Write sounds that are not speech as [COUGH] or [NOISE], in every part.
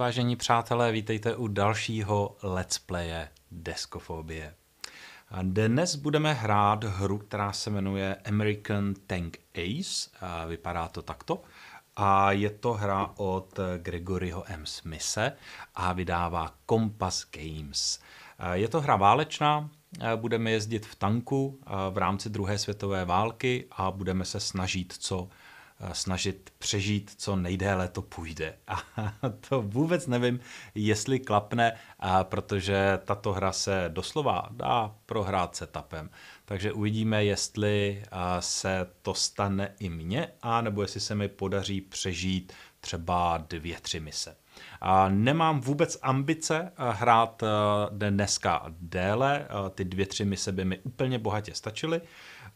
vážení přátelé, vítejte u dalšího Let's Playe Deskofobie. A dnes budeme hrát hru, která se jmenuje American Tank Ace. A vypadá to takto. A je to hra od Gregoryho M. Smise a vydává Compass Games. A je to hra válečná, budeme jezdit v tanku v rámci druhé světové války a budeme se snažit co snažit přežít, co nejdéle to půjde. A [LAUGHS] to vůbec nevím, jestli klapne, protože tato hra se doslova dá prohrát setupem. Takže uvidíme, jestli se to stane i mně, a nebo jestli se mi podaří přežít třeba dvě, tři mise. A nemám vůbec ambice hrát dneska déle, ty dvě, tři mise by mi úplně bohatě stačily,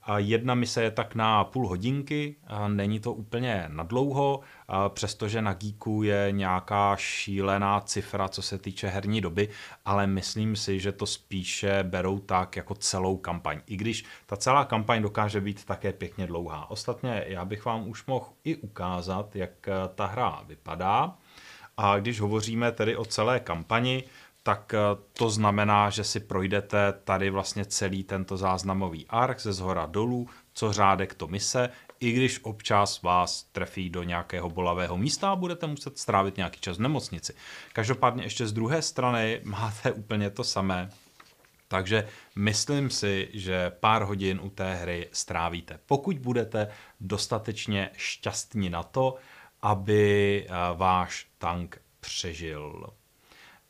a jedna mise je tak na půl hodinky, a není to úplně nadlouho, přestože na Geeku je nějaká šílená cifra, co se týče herní doby, ale myslím si, že to spíše berou tak jako celou kampaň. I když ta celá kampaň dokáže být také pěkně dlouhá. Ostatně já bych vám už mohl i ukázat, jak ta hra vypadá. A když hovoříme tedy o celé kampani, tak eh, to znamená, že si projdete tady vlastně celý tento záznamový ark ze zhora dolů, co řádek to mise, i když občas vás trefí do nějakého bolavého místa a budete muset strávit nějaký čas v nemocnici. Každopádně ještě z druhé strany máte úplně to samé, takže myslím si, že pár hodin u té hry strávíte, pokud budete dostatečně šťastní na to, aby eh, váš tank přežil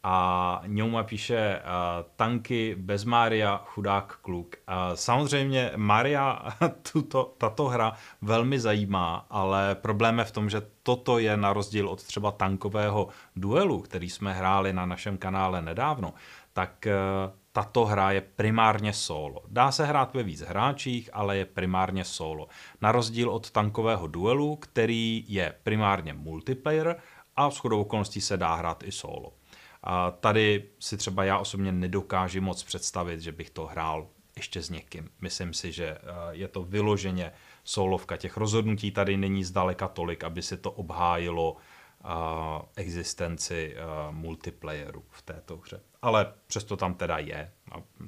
a Ňouma píše uh, tanky bez Mária, chudák kluk. Uh, samozřejmě Maria [LAUGHS] tuto, tato hra velmi zajímá, ale problém je v tom, že toto je na rozdíl od třeba tankového duelu, který jsme hráli na našem kanále nedávno, tak uh, tato hra je primárně solo. Dá se hrát ve víc hráčích, ale je primárně solo. Na rozdíl od tankového duelu, který je primárně multiplayer a shodou okolností se dá hrát i solo. A tady si třeba já osobně nedokážu moc představit, že bych to hrál ještě s někým. Myslím si, že eh, je to vyloženě soulovka. Těch rozhodnutí tady není zdaleka tolik, aby se to obhájilo eh, existenci eh, multiplayeru v této hře. Ale přesto tam teda je,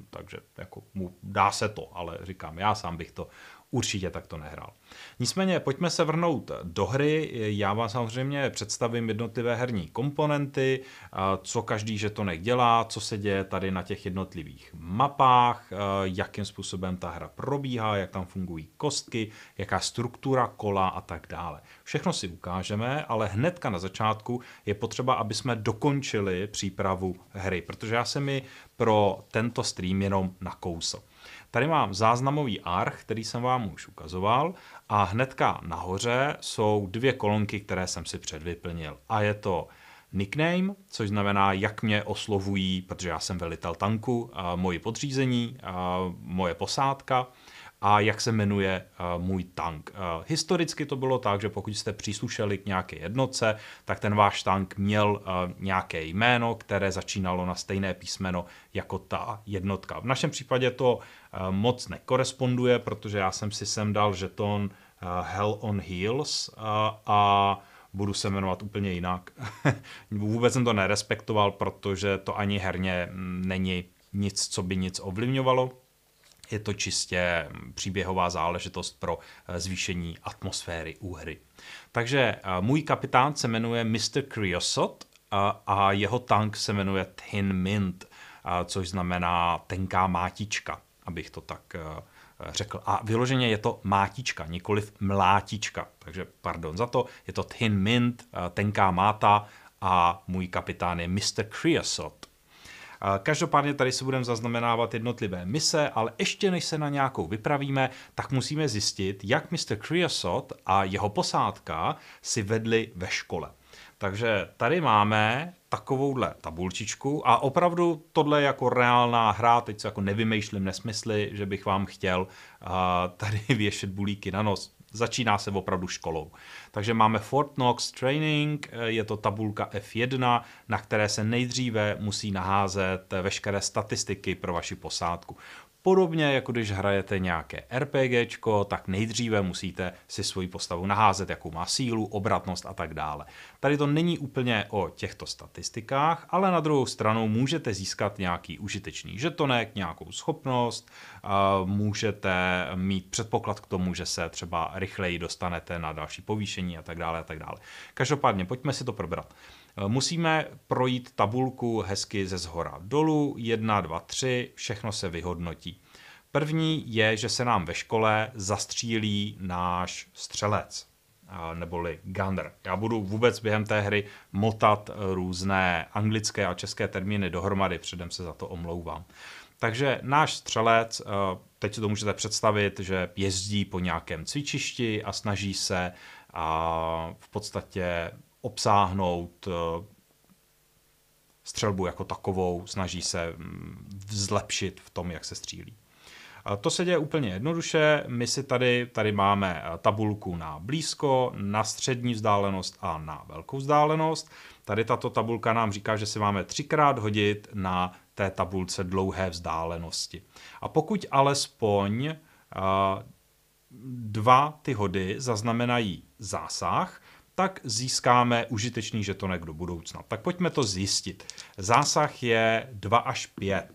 takže jako, dá se to, ale říkám, já sám bych to určitě tak to nehrál. Nicméně pojďme se vrhnout do hry. Já vám samozřejmě představím jednotlivé herní komponenty, co každý žetonek dělá, co se děje tady na těch jednotlivých mapách, jakým způsobem ta hra probíhá, jak tam fungují kostky, jaká struktura kola a tak dále. Všechno si ukážeme, ale hnedka na začátku je potřeba, aby jsme dokončili přípravu hry, protože já jsem mi pro tento stream jenom nakousl. Tady mám záznamový arch, který jsem vám už ukazoval a hnedka nahoře jsou dvě kolonky, které jsem si předvyplnil. A je to nickname, což znamená, jak mě oslovují, protože já jsem velitel tanku, moji podřízení, moje posádka, a jak se jmenuje uh, můj tank. Uh, historicky to bylo tak, že pokud jste příslušeli k nějaké jednotce, tak ten váš tank měl uh, nějaké jméno, které začínalo na stejné písmeno jako ta jednotka. V našem případě to moc nekoresponduje, protože já jsem si sem dal žeton Hell on Heels a budu se jmenovat úplně jinak. [LAUGHS] Vůbec jsem to nerespektoval, protože to ani herně mm, není nic, co by nic ovlivňovalo je to čistě příběhová záležitost pro eh, zvýšení atmosféry u hry. Takže eh, můj kapitán se jmenuje Mr. Kriosot eh, a jeho tank se jmenuje Thin Mint, což znamená tenká mátička, abych to tak řekl. A vyloženě je to mátička, nikoliv mlátička. Takže pardon za to, je to Thin Mint, tenká máta a můj kapitán je Mr. Kriosot. Každopádně tady si budeme zaznamenávat jednotlivé mise, ale ještě než se na nějakou vypravíme, tak musíme zjistit, jak Mr. Creosot a jeho posádka si vedli ve škole. Takže tady máme takovouhle tabulčičku a opravdu tohle je jako reálná hra, teď se jako nevymýšlím nesmysly, že bych vám chtěl uh, tady [LAUGHS] věšet bulíky na nos. Začíná se opravdu školou. Takže máme Fort Knox Training, eh, je to tabulka F1, na které se nejdříve musí naházet veškeré statistiky pro vaši posádku. Podobně jako když hrajete nějaké RPGčko, tak nejdříve musíte si svoji postavu naházet, jakou má sílu, obratnost a tak dále. Tady to není úplně o těchto statistikách, ale na druhou stranu můžete získat nějaký užitečný žetonek, nějakou schopnost, můžete mít předpoklad k tomu, že se třeba rychleji dostanete na další povýšení a tak dále a tak dále. Každopádně pojďme si to probrat. Musíme projít tabulku hezky ze zhora dolů, 1, 2, 3, všechno se vyhodnotí. První je, že se nám ve škole zastřílí náš střelec neboli gunner. Já budu vůbec během té hry motat různé anglické a české termíny dohromady, předem se za to omlouvám. Takže náš střelec, teď si to můžete představit, že jezdí po nějakém cvičišti a snaží se a v podstatě obsáhnout eh, střelbu jako takovou, snaží se mm, zlepšit v tom, jak se střílí. To se děje úplně jednoduše. My si tady, tady máme eh, tabulku na blízko, na střední vzdálenost a na velkou vzdálenost. Tady tato tabulka nám říká, že si máme třikrát hodit na té tabulce dlouhé vzdálenosti. A pokud alespoň eh, dva ty hody zaznamenají zásah, tak získáme užitečný žetonek do budoucna. Tak pojďme to zjistit. Zásah je 2 až 5.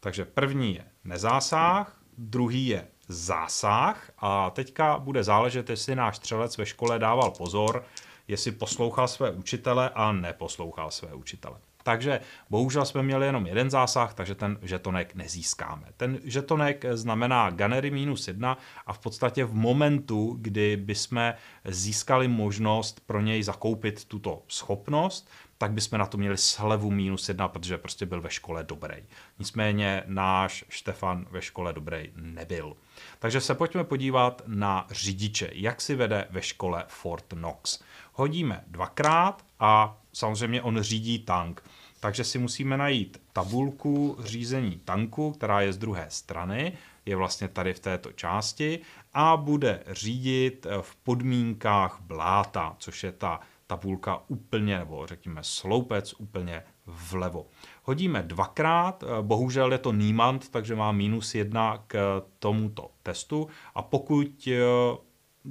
Takže první je nezásah, druhý je zásah a teďka bude záležet, jestli náš střelec ve škole dával pozor, jestli poslouchal své učitele a neposlouchal své učitele. Takže bohužel jsme měli jenom jeden zásah, takže ten žetonek nezískáme. Ten žetonek znamená Gunnery minus jedna a v podstatě v momentu, kdy bychom získali možnost pro něj zakoupit tuto schopnost, tak bychom na to měli slevu minus jedna, protože prostě byl ve škole dobrý. Nicméně náš Štefan ve škole dobrý nebyl. Takže se pojďme podívat na řidiče, jak si vede ve škole Fort Knox. Hodíme dvakrát a samozřejmě on řídí tank. Takže si musíme najít tabulku řízení tanku, která je z druhé strany, je vlastně tady v této části a bude řídit eh, v podmínkách bláta, což je ta tabulka úplně, nebo řekněme sloupec úplně vlevo. Hodíme dvakrát, eh, bohužel je to Niemand, takže má minus jedna k eh, tomuto testu a pokud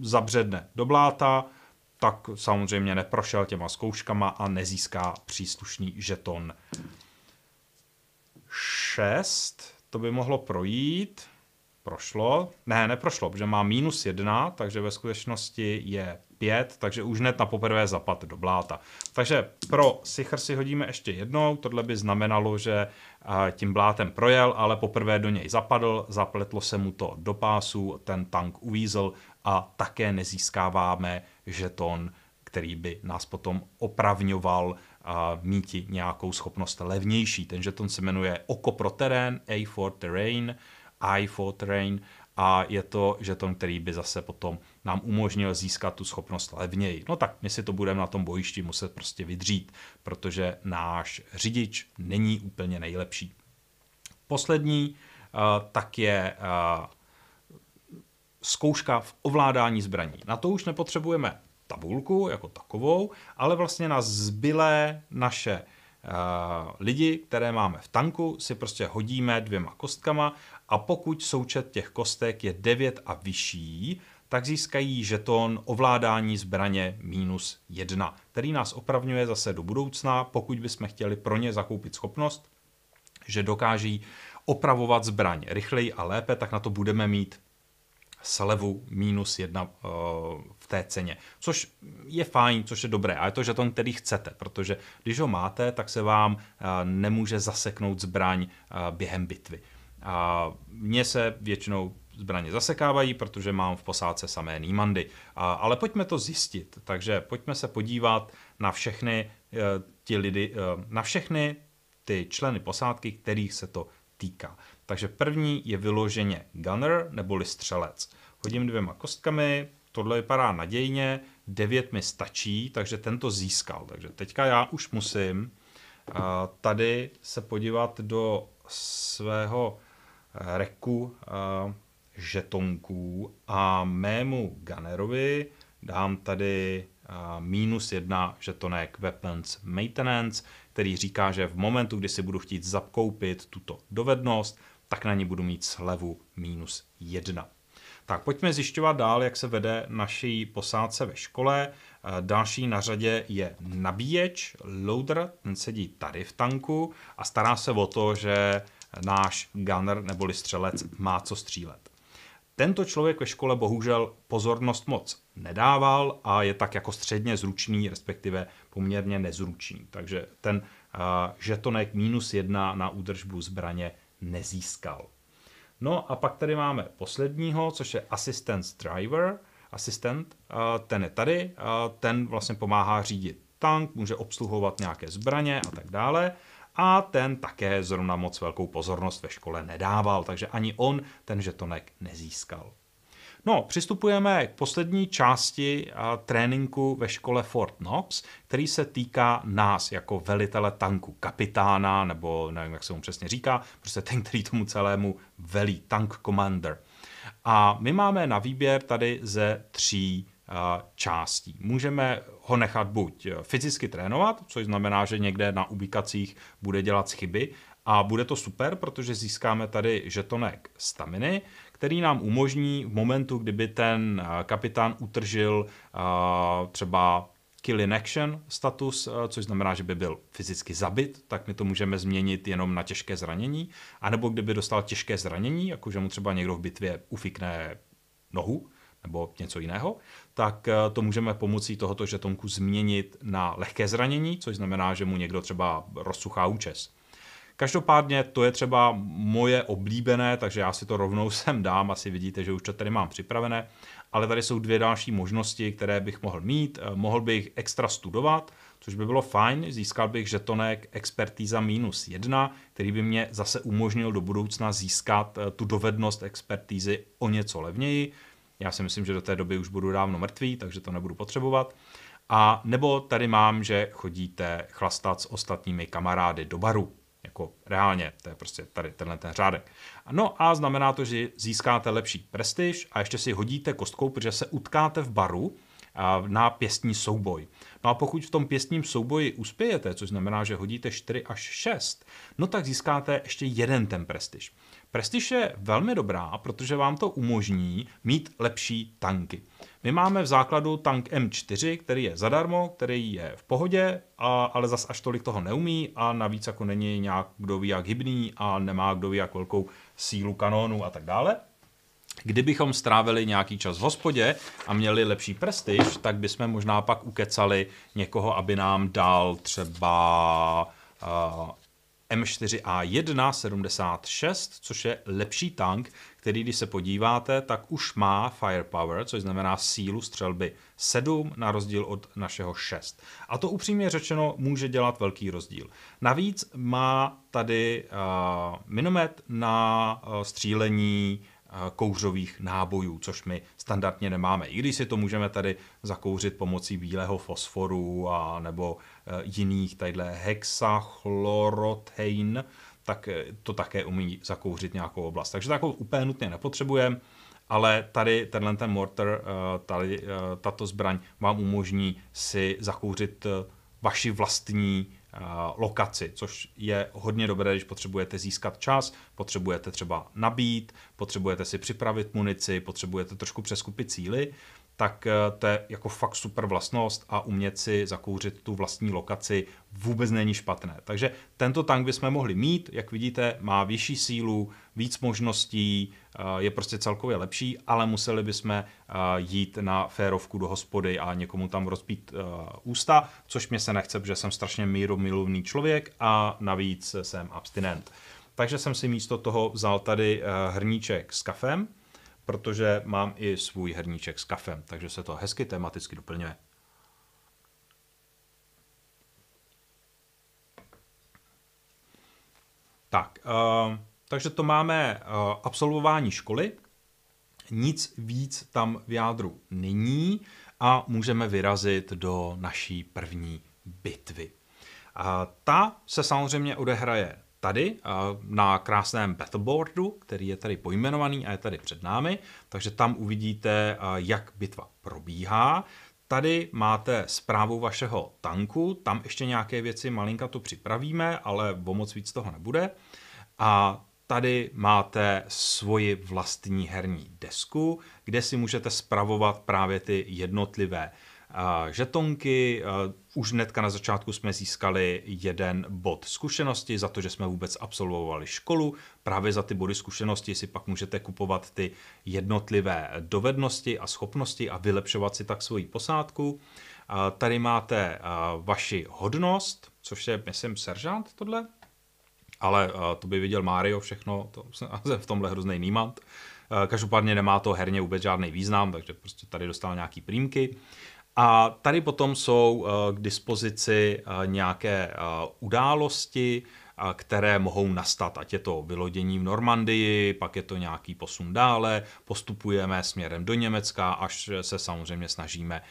zabředne do bláta, tak samozřejmě neprošel těma zkouškama a nezíská příslušný žeton. 6, to by mohlo projít. Prošlo. Ne, neprošlo, protože má minus 1, takže ve skutečnosti je 5, takže už hned na poprvé zapad do bláta. Takže pro Sichr si hodíme ještě jednou, tohle by znamenalo, že tím blátem projel, ale poprvé do něj zapadl, zapletlo se mu to do pásu, ten tank uvízl a také nezískáváme žeton, který by nás potom opravňoval a mít nějakou schopnost levnější. Ten žeton se jmenuje Oko pro terén, A for terrain, I for terrain a je to žeton, který by zase potom nám umožnil získat tu schopnost levněji. No tak my si to budeme na tom bojišti muset prostě vydřít, protože náš řidič není úplně nejlepší. Poslední tak je zkouška v ovládání zbraní. Na to už nepotřebujeme tabulku jako takovou, ale vlastně na zbylé naše uh, lidi, které máme v tanku, si prostě hodíme dvěma kostkama a pokud součet těch kostek je 9 a vyšší, tak získají žeton ovládání zbraně minus 1, který nás opravňuje zase do budoucna, pokud bychom chtěli pro ně zakoupit schopnost, že dokáží opravovat zbraň rychleji a lépe, tak na to budeme mít slevu minus jedna eh, v té ceně, což je fajn, což je dobré. A je to žeton, který chcete, protože když ho máte, tak se vám eh, nemůže zaseknout zbraň eh, během bitvy. A mně se většinou zbraně zasekávají, protože mám v posádce samé nýmandy. A, ale pojďme to zjistit, takže pojďme se podívat na všechny e, ti lidi, e, na všechny ty členy posádky, kterých se to týká. Takže první je vyloženě gunner neboli střelec. Hodím dvěma kostkami, tohle vypadá nadějně, 9 mi stačí, takže tento získal. Takže teďka já už musím tady se podívat do svého reku žetonků a mému gunnerovi dám tady minus jedna žetonek Weapons Maintenance, který říká, že v momentu, kdy si budu chtít zakoupit tuto dovednost, tak na ní budu mít slevu minus 1. Tak pojďme zjišťovat dál, jak se vede naší posádce ve škole. Eh, další na řadě je nabíječ, loader, ten sedí tady v tanku a stará se o to, že náš gunner neboli střelec má co střílet. Tento člověk ve škole bohužel pozornost moc nedával a je tak jako středně zručný, respektive poměrně nezručný. Takže ten eh, žetonek minus jedna na údržbu zbraně nezískal. No a pak tady máme posledního, což je assistance driver, asistent, ten je tady, ten vlastně pomáhá řídit tank, může obsluhovat nějaké zbraně a tak dále. A ten také zrovna moc velkou pozornost ve škole nedával, takže ani on ten žetonek nezískal. No, přistupujeme k poslední části a, eh, tréninku ve škole Fort Knox, který se týká nás jako velitele tanku, kapitána, nebo nevím, jak se mu přesně říká, prostě ten, který tomu celému velí, tank commander. A my máme na výběr tady ze tří eh, částí. Můžeme ho nechat buď eh, fyzicky trénovat, což znamená, že někde na ubikacích bude dělat chyby a bude to super, protože získáme tady žetonek staminy který nám umožní v momentu, kdyby ten eh, kapitán utržil eh, třeba kill in action status, eh, což znamená, že by byl fyzicky zabit, tak my to můžeme změnit jenom na těžké zranění, anebo kdyby dostal těžké zranění, jakože mu třeba někdo v bitvě ufikne nohu nebo něco jiného, tak to můžeme pomocí tohoto žetonku změnit na lehké zranění, což znamená, že mu někdo třeba rozsuchá účes Každopádně to je třeba moje oblíbené, takže já si to rovnou [LAUGHS] sem dám, asi vidíte, že už to tady mám připravené, ale tady jsou dvě další možnosti, které bych mohl mít. Eh, mohl bych extra studovat, což by bylo fajn, získal bych žetonek expertíza minus jedna, který by mě zase umožnil do budoucna získat eh, tu dovednost expertízy o něco levněji. Já si myslím, že do té doby už budu dávno mrtvý, takže to nebudu potřebovat. A nebo tady mám, že chodíte chlastat s ostatními kamarády do baru jako reálně, to je prostě tady tenhle ten řádek. No a znamená to, že získáte lepší prestiž a ještě si hodíte kostkou, protože se utkáte v baru na pěstní souboj. No a pokud v tom pěstním souboji uspějete, což znamená, že hodíte 4 až 6, no tak získáte ještě jeden ten prestiž. Prestiž je velmi dobrá, protože vám to umožní mít lepší tanky. My máme v základu tank M4, který je zadarmo, který je v pohodě, a, ale zas až tolik toho neumí a navíc jako není nějak kdo ví jak hybný a nemá kdo ví jak velkou sílu kanónu a tak dále. Kdybychom strávili nějaký čas v hospodě a měli lepší prestiž, tak bychom možná pak ukecali někoho, aby nám dal třeba uh, M4A1 76, což je lepší tank, který, když se podíváte, tak už má firepower, což znamená sílu střelby 7 na rozdíl od našeho 6. A to upřímně řečeno může dělat velký rozdíl. Navíc má tady uh, minomet na uh, střílení eh, kouřových nábojů, což my standardně nemáme. I když si to můžeme tady zakouřit pomocí bílého fosforu a nebo jiných tadyhle hexachlorotein, tak eh, to také umí zakouřit nějakou oblast. Takže takovou úplně nutně nepotřebujeme, ale tady tenhle ten mortar, eh, tady, eh, tato zbraň vám umožní si zakouřit vaši vlastní lokaci, což je hodně dobré, když potřebujete získat čas, potřebujete třeba nabít, potřebujete si připravit munici, potřebujete trošku přeskupit cíly, tak eh, to je jako fakt super vlastnost a umět si zakouřit tu vlastní lokaci vůbec není špatné. Takže tento tank bychom mohli mít, jak vidíte, má vyšší sílu, víc možností, eh, je prostě celkově lepší, ale museli bychom eh, jít na férovku do hospody a někomu tam rozpít ústa, což mě se nechce, protože jsem strašně míromilovný člověk a navíc jsem abstinent. Takže jsem si místo toho vzal tady hrníček s kafem, protože mám i svůj herníček s kafem, takže se to hezky tematicky doplňuje. Tak, uh, takže to máme uh, absolvování školy, nic víc tam v jádru není a můžeme vyrazit do naší první bitvy. ta se samozřejmě odehraje tady eh, na krásném battleboardu, který je tady pojmenovaný a je tady před námi, takže tam uvidíte, eh, jak bitva probíhá. Tady máte zprávu vašeho tanku, tam ještě nějaké věci malinka to připravíme, ale o moc víc toho nebude. A tady máte svoji vlastní herní desku, kde si můžete spravovat právě ty jednotlivé uh, žetonky. Už hnedka na začátku jsme získali jeden bod zkušenosti za to, že jsme vůbec absolvovali školu. Právě za ty body zkušenosti si pak můžete kupovat ty jednotlivé dovednosti a schopnosti a vylepšovat si tak svoji posádku. Tady máte vaši hodnost, což je, myslím, seržant tohle, ale to by viděl Mario všechno, to jsem [LAUGHS] v tomhle hrozný nímant. Každopádně nemá to herně vůbec žádný význam, takže prostě tady dostal nějaký prímky. A tady potom jsou eh, k dispozici eh, nějaké eh, události, které mohou nastat, ať je to vylodění v Normandii, pak je to nějaký posun dále, postupujeme směrem do Německa, až se samozřejmě snažíme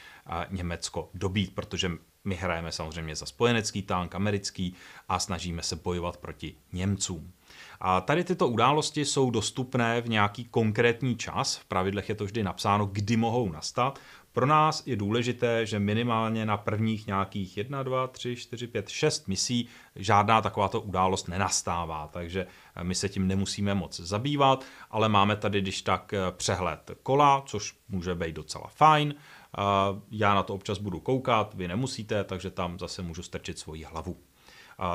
Německo dobít, protože my hrajeme samozřejmě za spojenecký tank, americký a snažíme se bojovat proti Němcům. A tady tyto události jsou dostupné v nějaký konkrétní čas, v pravidlech je to vždy napsáno, kdy mohou nastat. Pro nás je důležité, že minimálně na prvních nějakých 1, 2, 3, 4, 5, 6 misí žádná takováto událost nenastává, takže eh, my se tím nemusíme moc zabývat, ale máme tady když tak eh, přehled kola, což může být docela fajn. Eh, já na to občas budu koukat, vy nemusíte, takže tam zase můžu strčit svoji hlavu.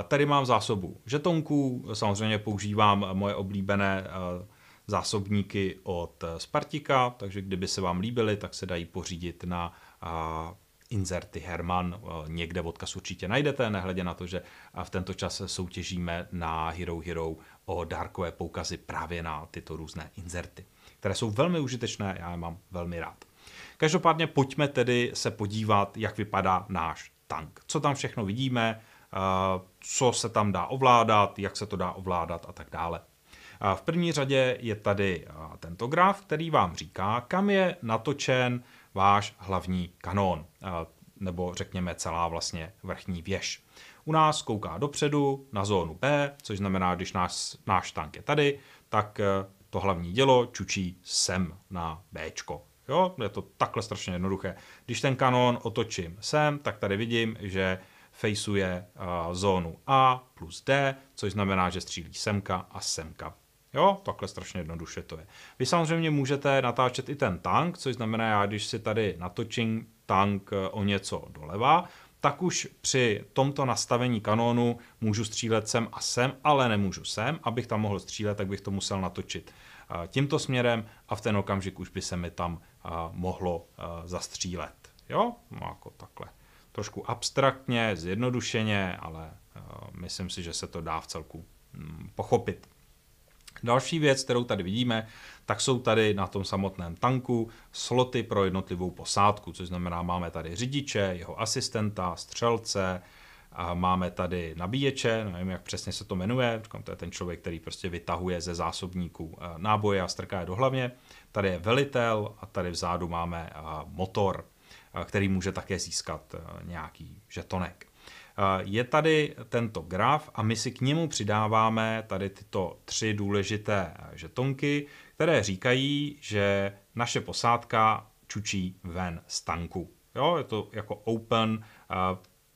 Tady mám zásobu žetonků, samozřejmě používám moje oblíbené zásobníky od eh, Spartika, takže kdyby se vám líbily, tak se dají pořídit na eh, inzerty Herman eh, někde odkaz určitě najdete, nehledě na to, že v tento čas soutěžíme na Hero Hero o dárkové poukazy právě na tyto různé inzerty, které jsou velmi užitečné, já je mám velmi rád. Každopádně pojďme tedy se podívat, jak vypadá náš tank. Co tam všechno vidíme, co se tam dá ovládat, jak se to dá ovládat a tak dále. V první řadě je tady tento graf, který vám říká, kam je natočen váš hlavní kanón, nebo řekněme celá vlastně vrchní věž. U nás kouká dopředu na zónu B, což znamená, když náš, náš tank je tady, tak e, to hlavní dělo čučí sem na B. Jo, je to takhle strašně jednoduché. Když ten kanon otočím sem, tak tady vidím, že faceuje zónu A plus D, což znamená, že střílí semka a semka Jo, takhle strašně jednoduše to je. Vy samozřejmě můžete natáčet i ten tank, což znamená, já když si tady natočím tank eh, o něco doleva, tak už při tomto nastavení kanónu můžu střílet sem a sem, ale nemůžu sem. Abych tam mohl střílet, tak bych to musel natočit eh, tímto směrem a v ten okamžik už by se mi tam eh, mohlo zastřílet. Jo, no jako takhle. Trošku abstraktně, zjednodušeně, ale myslím si, že se to dá v celku mm, pochopit. Další věc, kterou tady vidíme, tak jsou tady na tom samotném tanku sloty pro jednotlivou posádku, což znamená, máme tady řidiče, jeho asistenta, střelce, a máme tady nabíječe, nevím, jak přesně se to jmenuje, to je ten člověk, který prostě vytahuje ze zásobníků eh, náboje a strká je do hlavně. Tady je velitel a tady vzadu máme eh, motor, eh, který může také získat nějaký žetonek. Eh, je tady tento graf a my si k němu přidáváme tady tyto tři důležité eh, žetonky, které říkají, že naše posádka čučí ven z tanku. Jo, je to jako open, eh,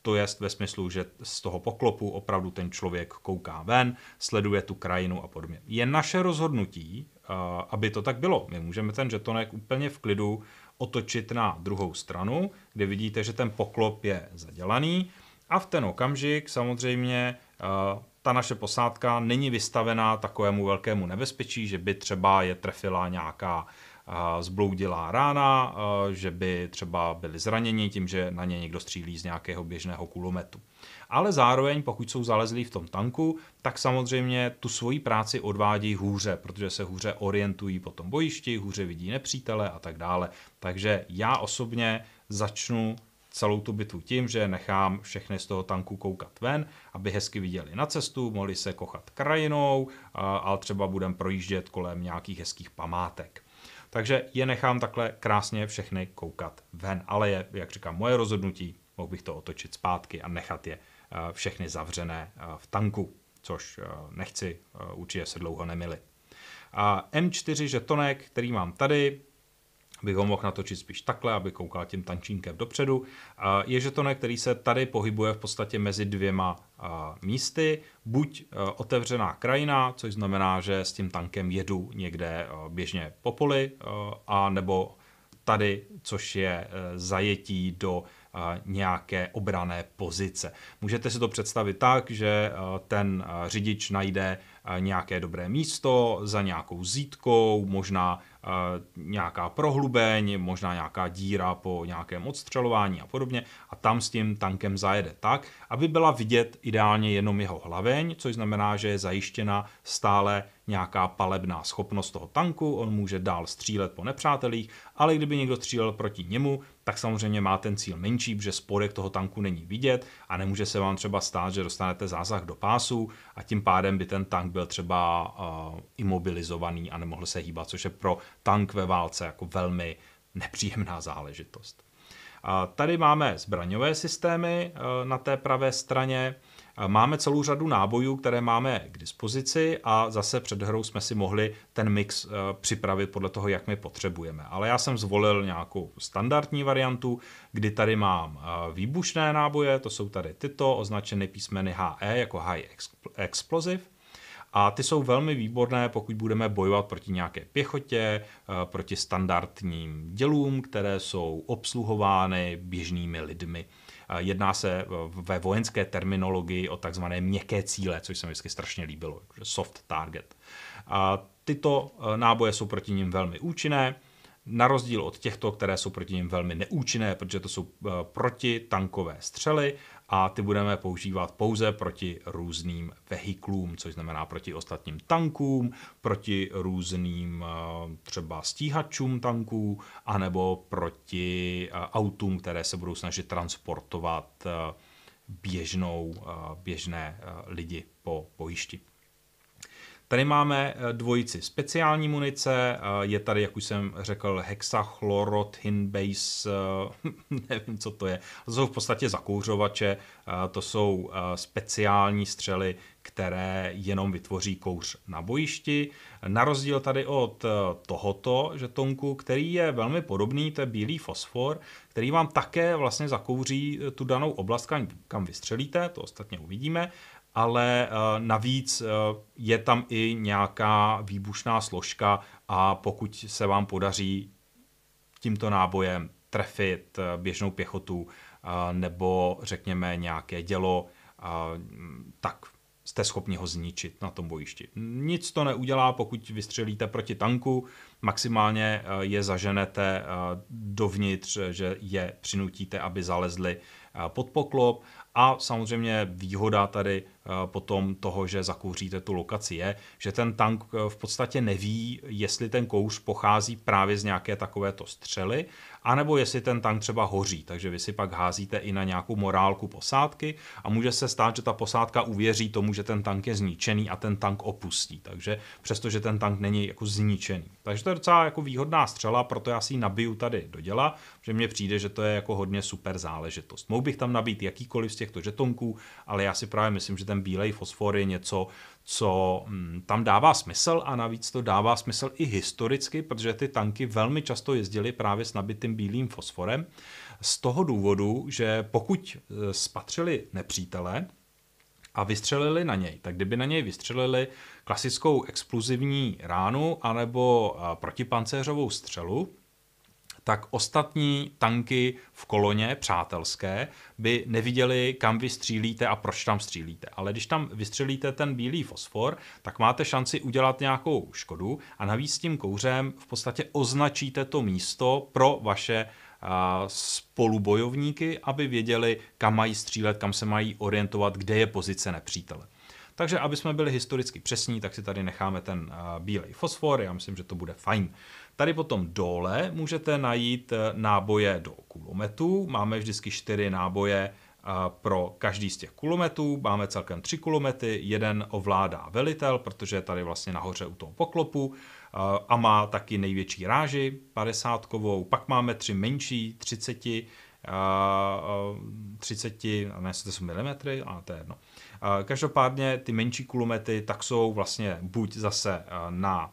to jest ve smyslu, že z toho poklopu opravdu ten člověk kouká ven, sleduje tu krajinu a podobně. Je naše rozhodnutí, aby to tak bylo. My můžeme ten žetonek úplně v klidu otočit na druhou stranu, kde vidíte, že ten poklop je zadělaný a v ten okamžik samozřejmě eh, ta naše posádka není vystavená takovému velkému nebezpečí, že by třeba je trefila nějaká eh, zbloudilá rána, eh, že by třeba byli zraněni tím, že na ně někdo střílí z nějakého běžného kulometu. Ale zároveň, pokud jsou zalezlí v tom tanku, tak samozřejmě tu svoji práci odvádí hůře, protože se hůře orientují po tom bojišti, hůře vidí nepřítele a tak dále. Takže já osobně začnu celou tu bitvu tím, že nechám všechny z toho tanku koukat ven, aby hezky viděli na cestu, mohli se kochat krajinou ale třeba budem projíždět kolem nějakých hezkých památek. Takže je nechám takhle krásně všechny koukat ven, ale je, jak říkám, moje rozhodnutí, mohl bych to otočit zpátky a nechat je všechny zavřené v tanku, což nechci, určitě se dlouho nemili. A M4 žetonek, který mám tady, bych ho mohl natočit spíš takhle, aby koukal tím tančínkem dopředu. Je žetonek, který se tady pohybuje v podstatě mezi dvěma místy, buď e, otevřená krajina, což znamená, že s tím tankem jedu někde e, běžně po poli, e, a nebo tady, což je zajetí do nějaké obrané pozice. Můžete si to představit tak, že ten řidič najde Eh, nějaké dobré místo, za nějakou zítkou, možná eh, nějaká prohlubeň, možná nějaká díra po nějakém odstřelování a podobně a tam s tím tankem zajede tak, aby byla vidět ideálně jenom jeho hlaveň, což znamená, že je zajištěna stále nějaká palebná schopnost toho tanku, on může dál střílet po nepřátelích, ale kdyby někdo střílel proti němu, tak samozřejmě má ten cíl menší, protože spodek toho tanku není vidět a nemůže se vám třeba stát, že dostanete zásah do pásu a tím pádem by ten tank byl třeba uh, imobilizovaný a nemohl se hýbat, což je pro tank ve válce jako velmi nepříjemná záležitost. A tady máme zbraňové systémy eh, na té pravé straně. Eh, máme celou řadu nábojů, které máme k dispozici a zase před hrou jsme si mohli ten mix eh, připravit podle toho, jak my potřebujeme. Ale já jsem zvolil nějakou standardní variantu, kdy tady mám eh, výbušné náboje, to jsou tady tyto, označeny písmeny HE jako High Explosive. A ty jsou velmi výborné, pokud budeme bojovat proti nějaké pěchotě, proti standardním dělům, které jsou obsluhovány běžnými lidmi. Jedná se eh, ve vojenské terminologii o takzvané měkké cíle, což se mi vždycky strašně líbilo, soft target. A tyto eh, náboje jsou proti nim velmi účinné, na rozdíl od těchto, které jsou proti nim velmi neúčinné, protože to jsou eh, protitankové střely a ty budeme používat pouze proti různým vehiklům, což znamená proti ostatním tankům, proti různým eh, třeba stíhačům tanků, anebo proti eh, autům, které se budou snažit transportovat eh, běžnou, běžné lidi po bojišti. Tady máme eh, dvojici speciální munice, eh, je tady, jak už jsem řekl, base, eh, [LAUGHS] nevím, co to je. To jsou v podstatě zakouřovače, to jsou speciální střely, které jenom vytvoří kouř na bojišti. Na rozdíl tady od tohoto žetonku, který je velmi podobný, to je bílý fosfor, který vám také vlastně zakouří tu danou oblast, kam vystřelíte, to ostatně uvidíme, ale eh, navíc eh, je tam i nějaká výbušná složka a pokud se vám podaří tímto nábojem trefit eh, běžnou pěchotu nebo řekněme nějaké dělo, tak jste schopni ho zničit na tom bojišti. Nic to neudělá, pokud vystřelíte proti tanku, maximálně je zaženete dovnitř, že je přinutíte, aby zalezli pod poklop a samozřejmě výhoda tady eh, potom toho, že zakouříte tu lokaci je, že ten tank eh, v podstatě neví, jestli ten kouř pochází právě z nějaké takovéto střely, anebo jestli ten tank třeba hoří, takže vy si pak házíte i na nějakou morálku posádky a může se stát, že ta posádka uvěří tomu, že ten tank je zničený a ten tank opustí, takže přestože ten tank není jako zničený. Takže to je docela jako výhodná střela, proto já si ji nabiju tady do děla, že mně přijde, že to je jako hodně super záležitost. Mohl bych tam nabít jakýkoliv z těchto žetonků, ale já si právě myslím, že ten bílej fosfor je něco, co mm, tam dává smysl a navíc to dává smysl i historicky, protože ty tanky velmi často jezdily právě s nabitým bílým fosforem z toho důvodu, že pokud e, spatřili nepřítele, a vystřelili na něj. Tak kdyby na něj vystřelili klasickou explozivní ránu anebo protipancéřovou střelu, tak ostatní tanky v koloně přátelské by neviděli, kam vy střílíte a proč tam střílíte. Ale když tam vystřelíte ten bílý fosfor, tak máte šanci udělat nějakou škodu a navíc tím kouřem v podstatě označíte to místo pro vaše spolubojovníky, aby věděli, kam mají střílet, kam se mají orientovat, kde je pozice nepřítele. Takže aby jsme byli historicky přesní, tak si tady necháme ten bílý fosfor, já myslím, že to bude fajn. Tady potom dole můžete najít eh, náboje do kulometů. Máme vždycky čtyři náboje eh, pro každý z těch kulometů. Máme celkem tři kulomety, jeden ovládá velitel, protože je tady vlastně nahoře u toho poklopu eh, a má taky největší ráži, 50 -kovou. Pak máme tři menší, 30 30, ne, to jsou milimetry, ale to je jedno. Každopádně ty menší kulomety tak jsou vlastně buď zase na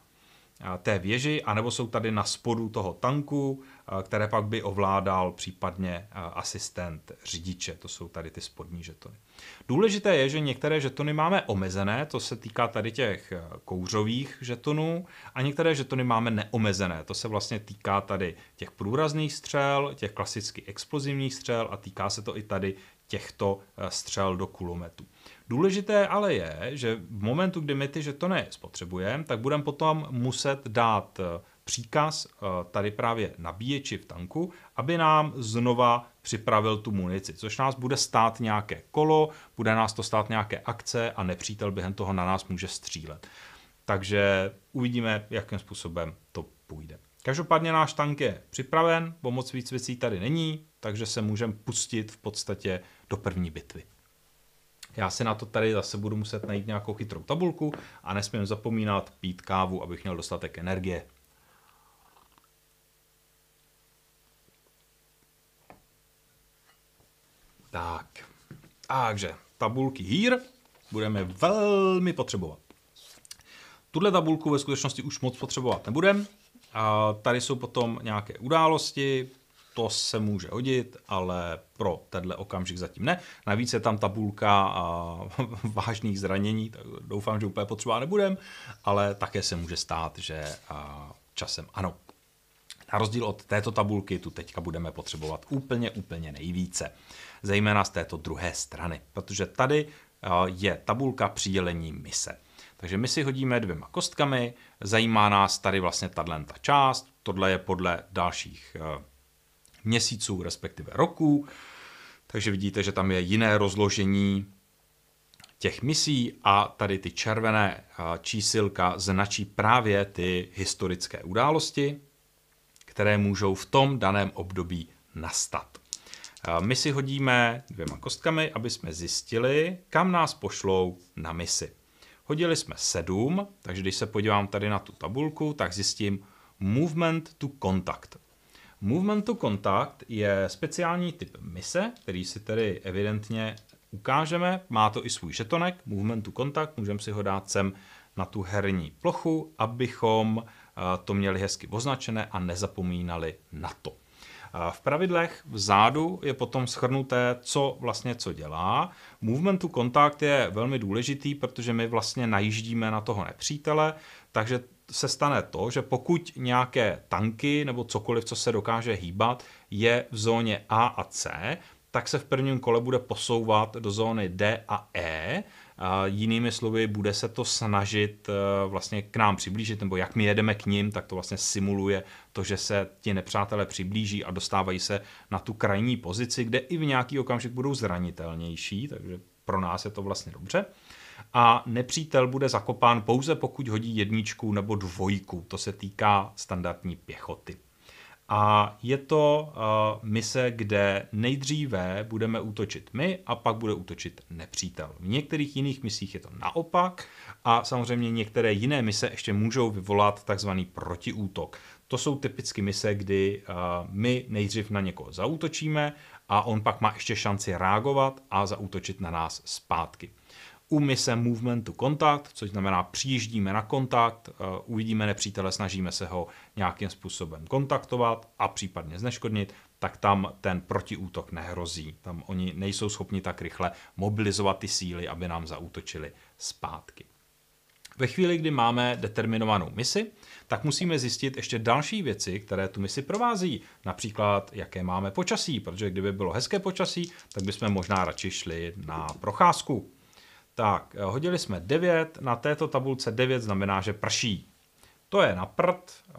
Eh, té věži, anebo jsou tady na spodu toho tanku, eh, které pak by ovládal případně eh, asistent řidiče. To jsou tady ty spodní žetony. Důležité je, že některé žetony máme omezené, to se týká tady těch kouřových žetonů, a některé žetony máme neomezené. To se vlastně týká tady těch průrazných střel, těch klasicky explozivních střel a týká se to i tady těchto střel do kulometů. Důležité ale je, že v momentu, kdy my ty žetony spotřebujeme, tak budeme potom muset dát eh, příkaz eh, tady právě nabíječi v tanku, aby nám znova připravil tu munici, což nás bude stát nějaké kolo, bude nás to stát nějaké akce a nepřítel během toho na nás může střílet. Takže uvidíme, jakým způsobem to půjde. Každopádně náš tank je připraven, pomoc víc věcí tady není, takže se můžeme pustit v podstatě do první bitvy. Já se na to tady zase budu muset najít nějakou chytrou tabulku a nesmím zapomínat pít kávu, abych měl dostatek energie. Tak, takže tabulky hír budeme velmi potřebovat. Tuhle tabulku ve skutečnosti už moc potřebovat nebudem. A tady jsou potom nějaké události, to se může hodit, ale pro tenhle okamžik zatím ne. Navíc je tam tabulka a [LAUGHS] vážných zranění, tak doufám, že úplně potřeba nebudem, ale také se může stát, že časem ano. Na rozdíl od této tabulky tu teďka budeme potřebovat úplně, úplně nejvíce. Zejména z této druhé strany, protože tady je tabulka přidělení mise. Takže my si hodíme dvěma kostkami, zajímá nás tady vlastně tato část, tohle je podle dalších měsíců, respektive roků. Takže vidíte, že tam je jiné rozložení těch misí a tady ty červené čísilka značí právě ty historické události, které můžou v tom daném období nastat. My si hodíme dvěma kostkami, aby jsme zjistili, kam nás pošlou na misi. Hodili jsme sedm, takže když se podívám tady na tu tabulku, tak zjistím movement to contact. Movement to Contact je speciální typ mise, který si tedy evidentně ukážeme. Má to i svůj žetonek, Movement to Contact, můžeme si ho dát sem na tu herní plochu, abychom eh, to měli hezky označené a nezapomínali na to. Eh, v pravidlech vzadu je potom schrnuté, co vlastně co dělá. Movement to Contact je velmi důležitý, protože my vlastně najíždíme na toho nepřítele, takže se stane to, že pokud nějaké tanky nebo cokoliv, co se dokáže hýbat, je v zóně A a C, tak se v prvním kole bude posouvat do zóny D a E. Jinými slovy, bude se to snažit eh, vlastně k nám přiblížit, nebo jak my jedeme k ním, tak to vlastně simuluje to, že se ti nepřátelé přiblíží a dostávají se na tu krajní pozici, kde i v nějaký okamžik budou zranitelnější, takže pro nás je to vlastně dobře a nepřítel bude zakopán pouze pokud hodí jedničku nebo dvojku. To se týká standardní pěchoty. A je to uh, mise, kde nejdříve budeme útočit my a pak bude útočit nepřítel. V některých jiných misích je to naopak a samozřejmě některé jiné mise ještě můžou vyvolat takzvaný protiútok. To jsou typicky mise, kdy uh, my nejdřív na někoho zautočíme a on pak má ještě šanci reagovat a zautočit na nás zpátky umise movementu kontakt, což znamená přijíždíme na kontakt, eh, uvidíme nepřítele, snažíme se ho nějakým způsobem kontaktovat a případně zneškodnit, tak tam ten protiútok nehrozí. Tam oni nejsou schopni tak rychle mobilizovat ty síly, aby nám zaútočili zpátky. Ve chvíli, kdy máme determinovanou misi, tak musíme zjistit ještě další věci, které tu misi provází. Například, jaké máme počasí, protože kdyby bylo hezké počasí, tak bychom možná radši šli na procházku. Tak, eh, hodili jsme 9, na této tabulce 9 znamená, že prší. To je na prd, eh,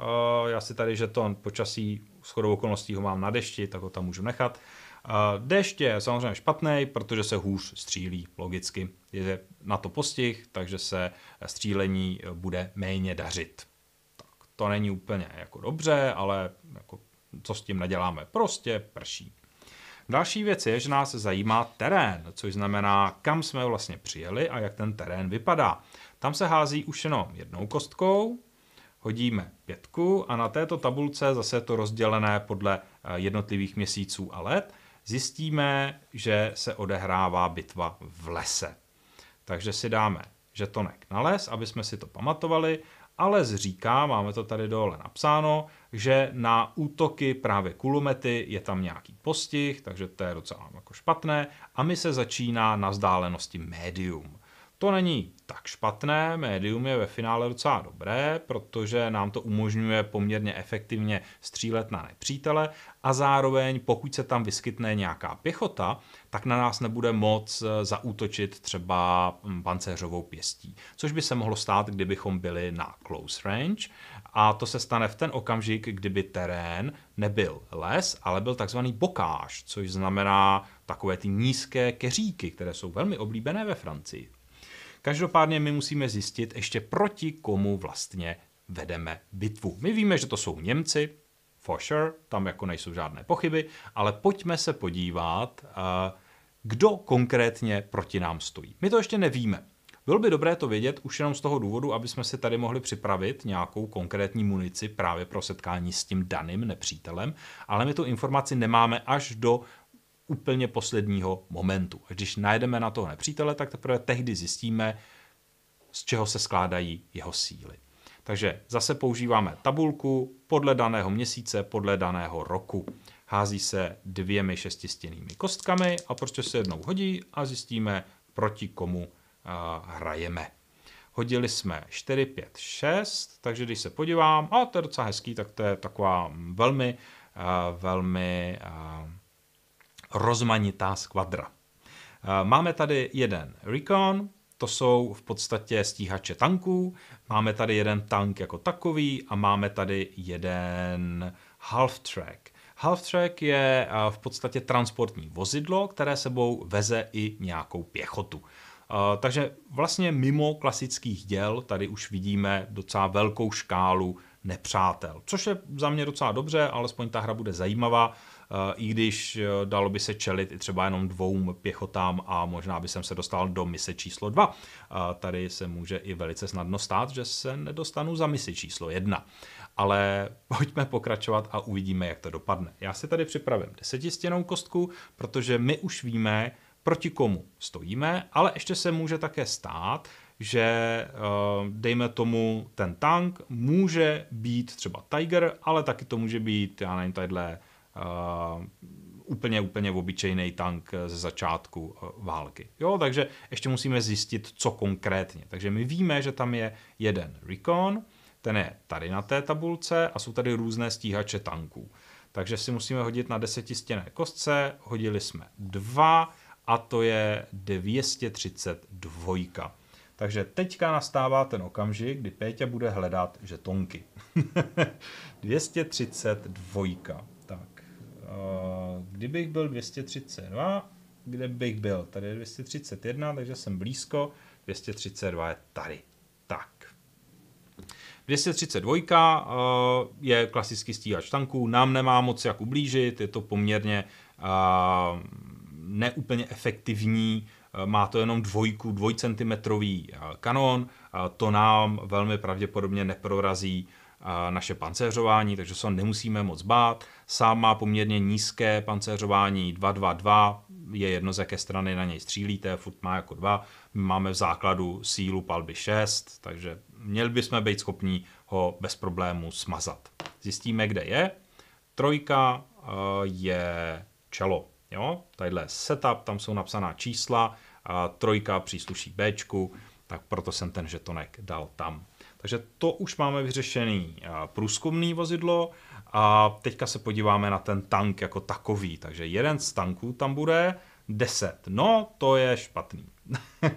já si tady, že to počasí chodou okolností ho mám na dešti, tak ho tam můžu nechat. Eh, dešť je samozřejmě špatný, protože se hůř střílí logicky. Je na to postih, takže se střílení bude méně dařit. Tak to není úplně jako dobře, ale jako co s tím neděláme? Prostě prší. Další věc je, že nás zajímá terén, což znamená, kam jsme vlastně přijeli a jak ten terén vypadá. Tam se hází už jenom jednou kostkou, hodíme pětku a na této tabulce zase to rozdělené podle eh, jednotlivých měsíců a let. Zjistíme, že se odehrává bitva v lese. Takže si dáme žetonek na les, aby jsme si to pamatovali ale zříká, máme to tady dole napsáno, že na útoky právě kulomety je tam nějaký postih, takže to je docela jako špatné a my se začíná na vzdálenosti médium. To není tak špatné, médium je ve finále docela dobré, protože nám to umožňuje poměrně efektivně střílet na nepřítele a zároveň pokud se tam vyskytne nějaká pěchota, tak na nás nebude moc eh, zaútočit třeba hm, pancéřovou pěstí, což by se mohlo stát, kdybychom byli na close range a to se stane v ten okamžik, kdyby terén nebyl les, ale byl takzvaný bokáž, což znamená takové ty nízké keříky, které jsou velmi oblíbené ve Francii. Každopádně my musíme zjistit ještě proti komu vlastně vedeme bitvu. My víme, že to jsou Němci, for sure, tam jako nejsou žádné pochyby, ale pojďme se podívat, eh, kdo konkrétně proti nám stojí. My to ještě nevíme. Bylo by dobré to vědět už jenom z toho důvodu, aby jsme si tady mohli připravit nějakou konkrétní munici právě pro setkání s tím daným nepřítelem, ale my tu informaci nemáme až do úplně posledního momentu. Když najdeme na toho nepřítele, tak teprve tehdy zjistíme, z čeho se skládají jeho síly. Takže zase používáme tabulku podle daného měsíce, podle daného roku. Hází se dvěmi šestistěnými kostkami a prostě se jednou hodí a zjistíme, proti komu a, hrajeme. Hodili jsme 4, 5, 6, takže když se podívám, a to je docela hezký, tak to je taková velmi, a, velmi a, rozmanitá skvadra. Máme tady jeden recon, to jsou v podstatě stíhače tanků. Máme tady jeden tank jako takový a máme tady jeden half track. Half track je eh, v podstatě transportní vozidlo, které sebou veze i nějakou pěchotu. Eh, takže vlastně mimo klasických děl tady už vidíme docela velkou škálu nepřátel, což je za mě docela dobře, alespoň ta hra bude zajímavá i když eh, dalo by se čelit i třeba jenom dvou pěchotám a možná by jsem se dostal do mise číslo 2. Tady se může i velice snadno stát, že se nedostanu za misi číslo 1. Ale pojďme pokračovat a uvidíme, jak to dopadne. Já si tady připravím desetistěnou kostku, protože my už víme, proti komu stojíme, ale ještě se může také stát, že eh, dejme tomu ten tank může být třeba Tiger, ale taky to může být, já nevím, tadyhle Eh, úplně, úplně obyčejný tank ze začátku eh, války. Jo, takže ještě musíme zjistit, co konkrétně. Takže my víme, že tam je jeden recon, ten je tady na té tabulce a jsou tady různé stíhače tanků. Takže si musíme hodit na desetistěné kostce, hodili jsme dva a to je 232. Takže teďka nastává ten okamžik, kdy Péťa bude hledat žetonky. 232. [LAUGHS] Eh, kdybych byl 232, kde bych byl? Tady je 231, takže jsem blízko. 232 je tady. Tak. 232 eh, je klasický stíhač tanků, nám nemá moc jak ublížit, je to poměrně eh, neúplně efektivní, má to jenom dvojku, dvojcentimetrový kanon, to nám velmi pravděpodobně neprorazí naše pancéřování, takže se nemusíme moc bát. Sám má poměrně nízké pancéřování 2-2-2, je jedno z jaké strany na něj střílíte, furt má jako dva My máme v základu sílu palby 6, takže měli bychom být schopni ho bez problému smazat. Zjistíme, kde je. Trojka eh, je čelo. Jo? Tadyhle setup, tam jsou napsaná čísla, a trojka přísluší B, tak proto jsem ten žetonek dal tam. Takže to už máme vyřešený eh, průzkumný vozidlo. A teďka se podíváme na ten tank jako takový. Takže jeden z tanků tam bude, 10. No, to je špatný.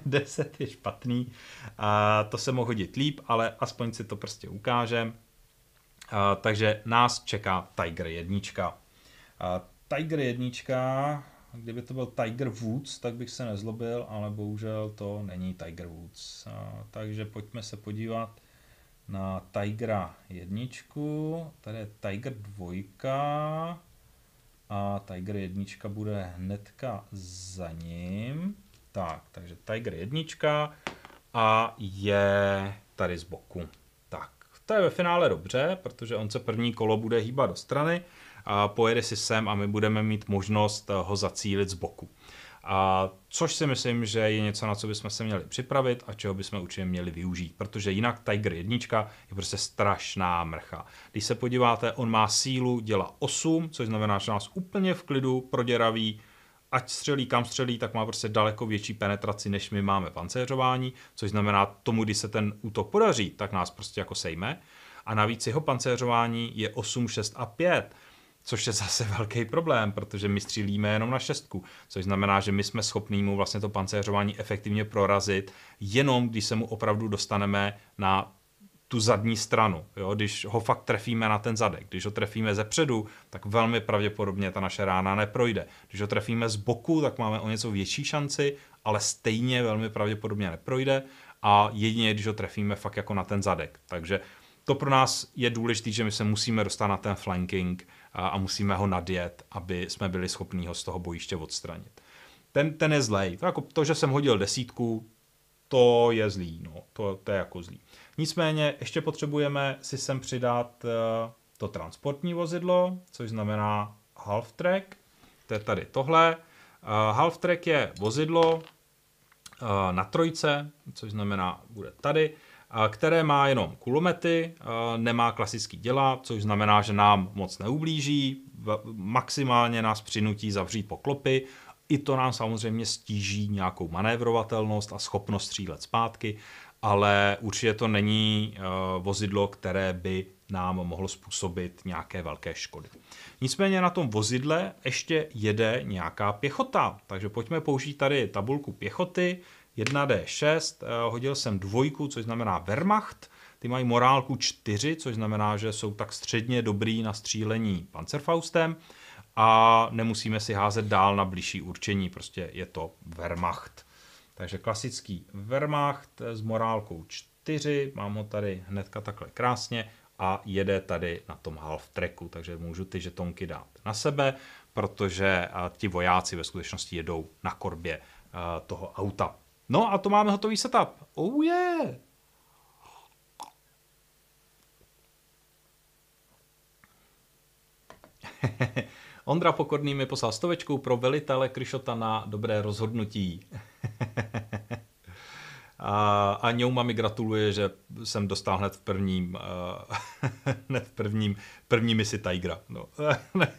10 [LAUGHS] je špatný. A to se mohl hodit líp, ale aspoň si to prostě ukážem. A, takže nás čeká Tiger 1. A, Tiger 1, kdyby to byl Tiger Woods, tak bych se nezlobil, ale bohužel to není Tiger Woods. A, takže pojďme se podívat na Tigra jedničku, tady je Tiger dvojka a Tiger jednička bude hnedka za ním. Tak, takže Tiger jednička a je tady z boku. Tak, to je ve finále dobře, protože on se první kolo bude hýbat do strany a pojede si sem a my budeme mít možnost ho zacílit z boku. A což si myslím, že je něco, na co bychom se měli připravit a čeho bychom určitě měli využít, protože jinak Tiger 1 je prostě strašná mrcha. Když se podíváte, on má sílu dělá 8, což znamená, že nás úplně v klidu proděraví, ať střelí kam střelí, tak má prostě daleko větší penetraci, než my máme pancéřování, což znamená tomu, když se ten útok podaří, tak nás prostě jako sejme. A navíc jeho pancéřování je 8, 6 a 5 což je zase [LAUGHS] velký problém, protože my střílíme jenom na šestku, což znamená, že my jsme schopní mu vlastně to pancéřování efektivně prorazit, jenom když se mu opravdu dostaneme na tu zadní stranu. Jo? Když ho fakt trefíme na ten zadek, když ho trefíme ze předu, tak velmi pravděpodobně ta naše rána neprojde. Když ho trefíme z boku, tak máme o něco větší šanci, ale stejně velmi pravděpodobně neprojde a jedině, když ho trefíme fakt jako na ten zadek. Takže to pro nás je důležité, že my se musíme dostat na ten flanking, a, a musíme ho nadjet, aby jsme byli schopni ho z toho bojiště odstranit. Ten, ten je zlej. To, jako to, že jsem hodil desítku, to je zlý, no, to, to je jako zlý. Nicméně ještě potřebujeme si sem přidat eh, to transportní vozidlo, což znamená half track, to je tady tohle. Eh, half track je vozidlo eh, na trojce, což znamená, bude tady které má jenom kulomety, nemá klasický děla, což znamená, že nám moc neublíží, maximálně nás přinutí zavřít poklopy, i to nám samozřejmě stíží nějakou manévrovatelnost a schopnost střílet zpátky, ale určitě to není e, vozidlo, které by nám mohlo způsobit nějaké velké škody. Nicméně na tom vozidle ještě jede nějaká pěchota, takže pojďme použít tady tabulku pěchoty, 1D6, eh, hodil jsem dvojku, což znamená Wehrmacht, ty mají morálku 4, což znamená, že jsou tak středně dobrý na střílení Panzerfaustem a nemusíme si házet dál na blížší určení, prostě je to Wehrmacht. Takže klasický Wehrmacht eh, s morálkou 4, mám ho tady hnedka takhle krásně a jede tady na tom half tracku, takže můžu ty žetonky dát na sebe, protože eh, ti vojáci ve skutečnosti jedou na korbě toho auta. No a to máme hotový setup. Oh yeah! [LAUGHS] Ondra Pokorný mi poslal stovečku pro velitele Kryšota na dobré rozhodnutí. [LAUGHS] a, a Ňouma mi gratuluje, že jsem dostal hned v prvním, uh, [LAUGHS] hned v prvním, první misi Tigra. No.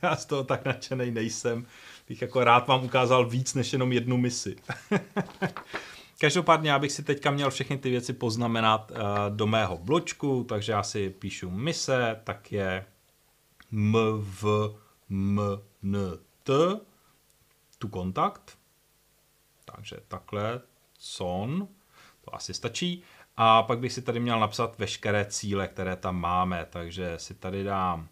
Já z toho tak nadšený nejsem. Bych jako rád vám ukázal víc než jenom jednu misi. Každopádně já bych si teďka měl všechny ty věci poznamenat uh, do mého bločku, takže já si píšu mise, tak je m v m n t tu kontakt. Takže takhle son, to asi stačí. A pak bych si tady měl napsat veškeré cíle, které tam máme, takže si tady dám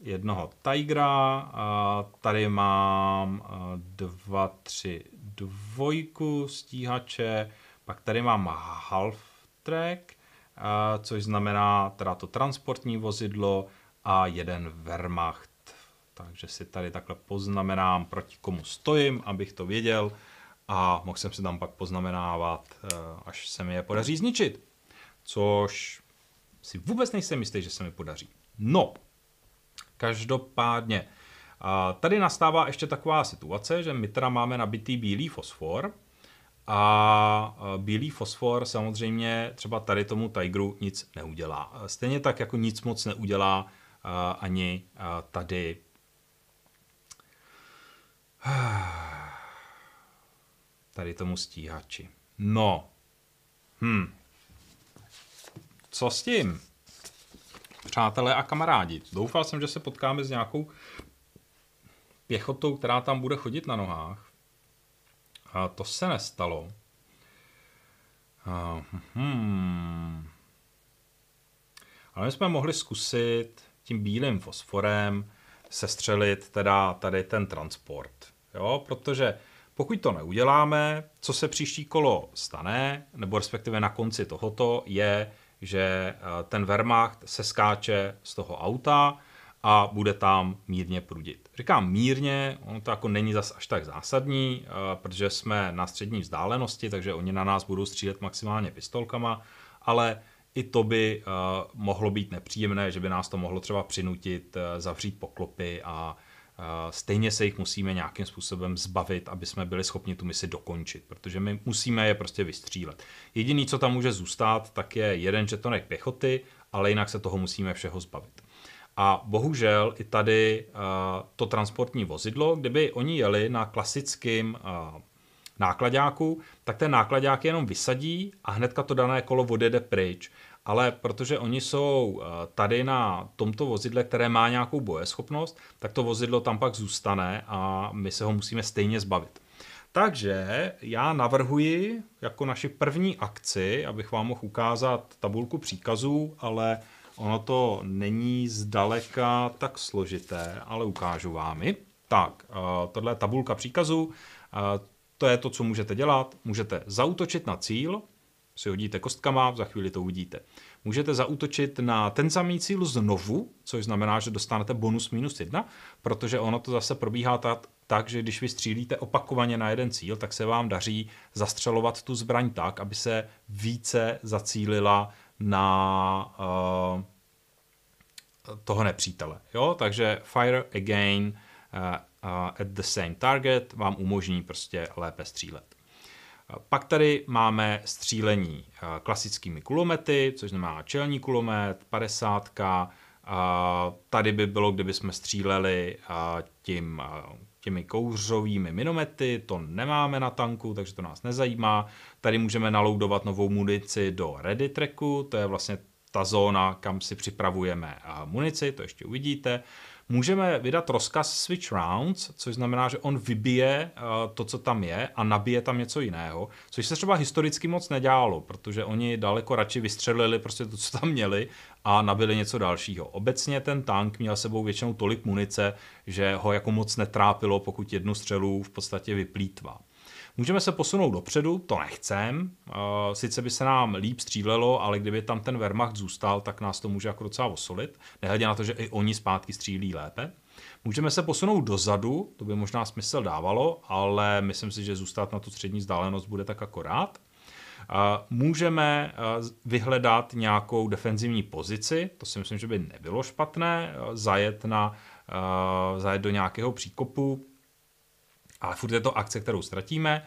jednoho Tigra, a tady mám eh, dva tři dvojku stíhače, pak tady mám half track, což znamená teda to transportní vozidlo a jeden Wehrmacht. Takže si tady takhle poznamenám, proti komu stojím, abych to věděl a mohl jsem si tam pak poznamenávat, e, až se mi je podaří zničit. Což si vůbec nejsem jistý, že se mi podaří. No, každopádně a tady nastává ještě taková situace, že my teda máme nabitý bílý fosfor a e, bílý fosfor samozřejmě třeba tady tomu Tigru nic neudělá. Stejně tak jako nic moc neudělá e, ani e, tady [SIGHS] tady tomu stíhači. No. Hm. Co s tím? Přátelé a kamarádi, doufal jsem, že se potkáme s nějakou pěchotou, která tam bude chodit na nohách. A to se nestalo. A, hmm. Ale my jsme mohli zkusit tím bílým fosforem sestřelit teda tady ten transport. Jo, protože pokud to neuděláme, co se příští kolo stane, nebo respektive na konci tohoto, je, že eh, ten Wehrmacht se skáče z toho auta, a bude tam mírně prudit. Říkám mírně, ono to jako není zas až tak zásadní, eh, protože jsme na střední vzdálenosti, takže oni na nás budou střílet maximálně pistolkama, ale i to by eh, mohlo být nepříjemné, že by nás to mohlo třeba přinutit eh, zavřít poklopy a stejně se jich musíme nějakým způsobem zbavit, aby jsme byli schopni tu misi dokončit, protože my musíme je prostě vystřílet. Jediný, co tam může zůstat, tak je jeden žetonek pěchoty, ale jinak se toho musíme všeho zbavit. A bohužel i tady eh, to transportní vozidlo, kdyby oni jeli na klasickým eh, nákladňáku, tak ten nákladňák jenom vysadí a hnedka to dané kolo odjede pryč. Ale protože oni jsou eh, tady na tomto vozidle, které má nějakou bojeschopnost, tak to vozidlo tam pak zůstane a my se ho musíme stejně zbavit. Takže já navrhuji jako naši první akci, abych vám mohl ukázat tabulku příkazů, ale Ono to není zdaleka tak složité, ale ukážu vám i. Tak, eh, tohle je tabulka příkazu. Eh, to je to, co můžete dělat. Můžete zautočit na cíl, si hodíte kostkama, za chvíli to uvidíte. Můžete zautočit na ten samý cíl znovu, což znamená, že dostanete bonus minus jedna, protože ono to zase probíhá tak, tak, že když vy střílíte opakovaně na jeden cíl, tak se vám daří zastřelovat tu zbraň tak, aby se více zacílila na uh, toho nepřítele. Jo? Takže fire again uh, uh, at the same target vám umožní prostě lépe střílet. Pak tady máme střílení klasickými kulomety, což znamená čelní kulomet, 50. Tady by bylo, kdyby jsme stříleli tím těmi kouřovými minomety, to nemáme na tanku, takže to nás nezajímá. Tady můžeme naloudovat novou munici do ready tracku, to je vlastně ta zóna, kam si připravujeme eh, munici, to ještě uvidíte můžeme vydat rozkaz switch rounds, což znamená, že on vybije eh, to, co tam je a nabije tam něco jiného, což se třeba historicky moc nedělalo, protože oni daleko radši vystřelili prostě to, co tam měli a nabili něco dalšího. Obecně ten tank měl sebou většinou tolik munice, že ho jako moc netrápilo, pokud jednu střelu v podstatě vyplýtvá. Můžeme se posunout dopředu, to nechcem. Eh, sice by se nám líp střílelo, ale kdyby tam ten Wehrmacht zůstal, tak nás to může jako docela osolit. Nehledě na to, že i oni zpátky střílí lépe. Můžeme se posunout dozadu, to by možná smysl dávalo, ale myslím si, že zůstat na tu střední vzdálenost bude tak akorát. Eh, můžeme eh, vyhledat nějakou defenzivní pozici, to si myslím, že by nebylo špatné, zajet, na, zajet do nějakého příkopu, ale furt je to akce, kterou ztratíme.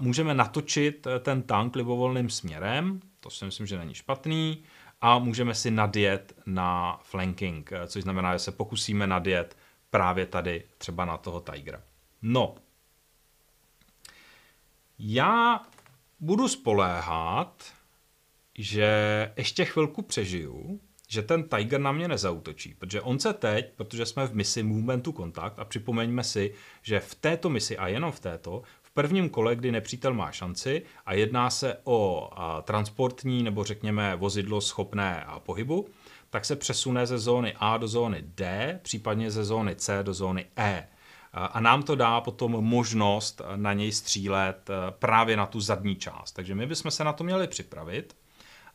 Můžeme natočit eh, ten tank libovolným směrem, to si myslím, že není špatný, a můžeme si nadjet na flanking, eh, což znamená, že se pokusíme nadjet právě tady třeba na toho Tigra. No, já budu spoléhat, že ještě chvilku přežiju, že ten Tiger na mě nezautočí, protože on se teď, protože jsme v misi Movementu Kontakt a připomeňme si, že v této misi a jenom v této, v prvním kole, kdy nepřítel má šanci a jedná se o a, transportní nebo řekněme vozidlo schopné a pohybu, tak se přesune ze zóny A do zóny D, případně ze zóny C do zóny E. A nám to dá potom možnost na něj střílet e, právě na tu zadní část. Takže my bychom se na to měli připravit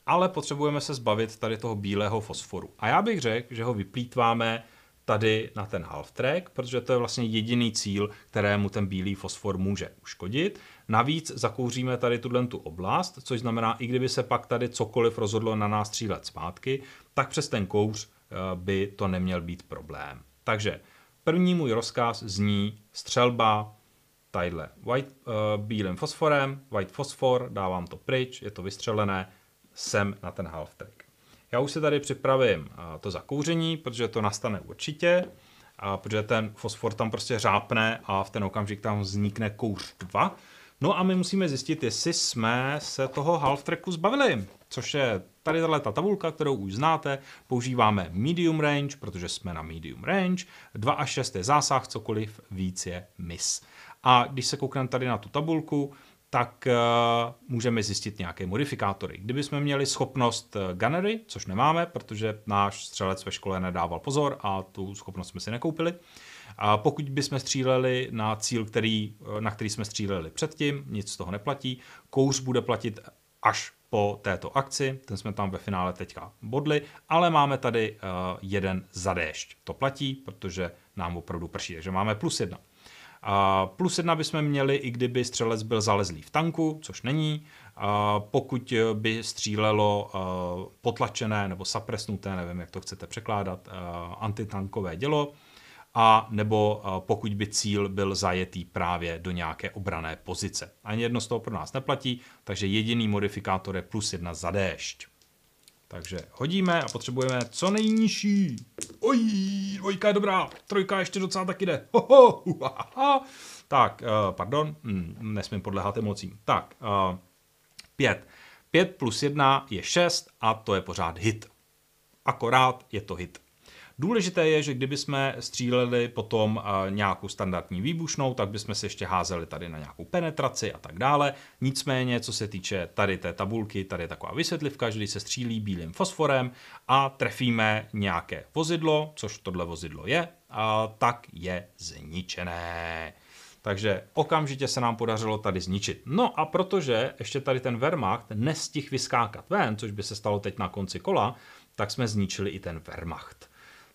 ale potřebujeme se zbavit tady toho bílého fosforu. A já bych řekl, že ho vyplýtváme tady na ten half track, protože to je vlastně jediný cíl, kterému ten bílý fosfor může uškodit. Navíc zakouříme tady tuhle tu oblast, což znamená, i kdyby se pak tady cokoliv rozhodlo na nás střílet zpátky, tak přes ten kouř eh, by to neměl být problém. Takže první můj rozkaz zní střelba tadyhle white, uh, bílým fosforem, white fosfor, dávám to pryč, je to vystřelené, sem na ten half track. Já už si tady připravím eh, to zakouření, protože to nastane určitě, a protože ten fosfor tam prostě řápne a v ten okamžik tam vznikne kouř 2. No a my musíme zjistit, jestli jsme se toho half tracku zbavili, což je tady ta tabulka, kterou už znáte. Používáme medium range, protože jsme na medium range. 2 až 6 je zásah, cokoliv víc je miss. A když se koukneme tady na tu tabulku, tak eh, můžeme zjistit nějaké modifikátory. Kdybychom měli schopnost eh, gunnery, což nemáme, protože náš střelec ve škole nedával pozor a tu schopnost jsme si nekoupili, a pokud bychom stříleli na cíl, který, eh, na který jsme stříleli předtím, nic z toho neplatí, kouř bude platit až po této akci, ten jsme tam ve finále teďka bodli, ale máme tady jeden za déšť. To platí, protože nám opravdu prší, takže máme plus jedna. A plus jedna bychom měli, i kdyby střelec byl zalezlý v tanku, což není, a pokud by střílelo potlačené nebo sapresnuté, nevím, jak to chcete překládat, antitankové dělo, a nebo pokud by cíl byl zajetý právě do nějaké obrané pozice. Ani jedno z toho pro nás neplatí, takže jediný modifikátor je plus jedna za déšť. Takže hodíme a potřebujeme co nejnižší. Oj, dvojka je dobrá, trojka ještě docela taky jde. Hoho, uh, tak, uh, pardon, mm, nesmím podlehat emocím. Tak, uh, pět. Pět plus jedna je šest a to je pořád hit. Akorát je to hit. Důležité je, že kdyby jsme stříleli potom eh, nějakou standardní výbušnou, tak bychom se ještě házeli tady na nějakou penetraci a tak dále. Nicméně, co se týče tady té tabulky, tady je taková vysvětlivka, že když se střílí bílým fosforem a trefíme nějaké vozidlo, což tohle vozidlo je, a tak je zničené. Takže okamžitě se nám podařilo tady zničit. No a protože ještě tady ten Wehrmacht nestih vyskákat ven, což by se stalo teď na konci kola, tak jsme zničili i ten Wehrmacht.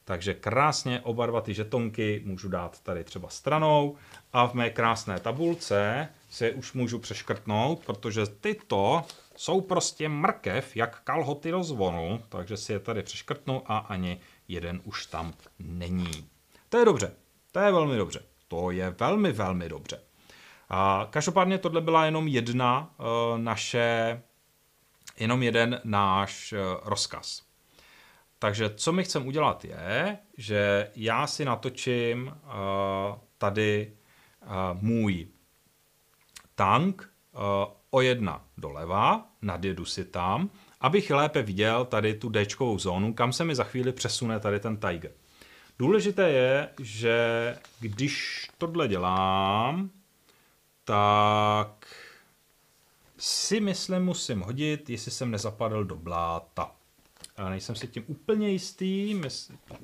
Takže krásně oba dva ty žetonky můžu dát tady třeba stranou a v mé krásné tabulce se už můžu přeškrtnout, protože tyto jsou prostě mrkev jak kalhoty rozvonu, takže si je tady přeškrtnu a ani jeden už tam není. To je dobře, to je velmi dobře, to je velmi, velmi dobře. A každopádně tohle byla jenom jedna eh, naše, jenom jeden náš eh, rozkaz. Takže co my chceme udělat je, že já si natočím uh, tady uh, můj tank uh, o jedna doleva, nadjedu si tam, abych lépe viděl tady tu dečkovou zónu, kam se mi za chvíli přesune tady ten Tiger. Důležité je, že když tohle dělám, tak si myslím musím hodit, jestli jsem nezapadl do bláta. Nejsem si tím úplně jistý.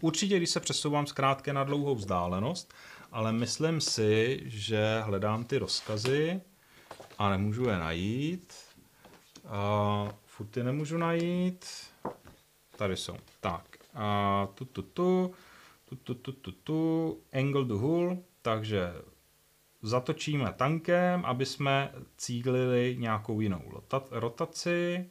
Určitě, když se přesouvám zkrátka na dlouhou vzdálenost, ale myslím si, že hledám ty rozkazy a nemůžu je najít. A furt je nemůžu najít. Tady jsou. Tak. A tu, tu, tu, tu, tu, tu, tu, tu, angle the hull, takže zatočíme tankem, aby jsme cílili nějakou jinou rotaci.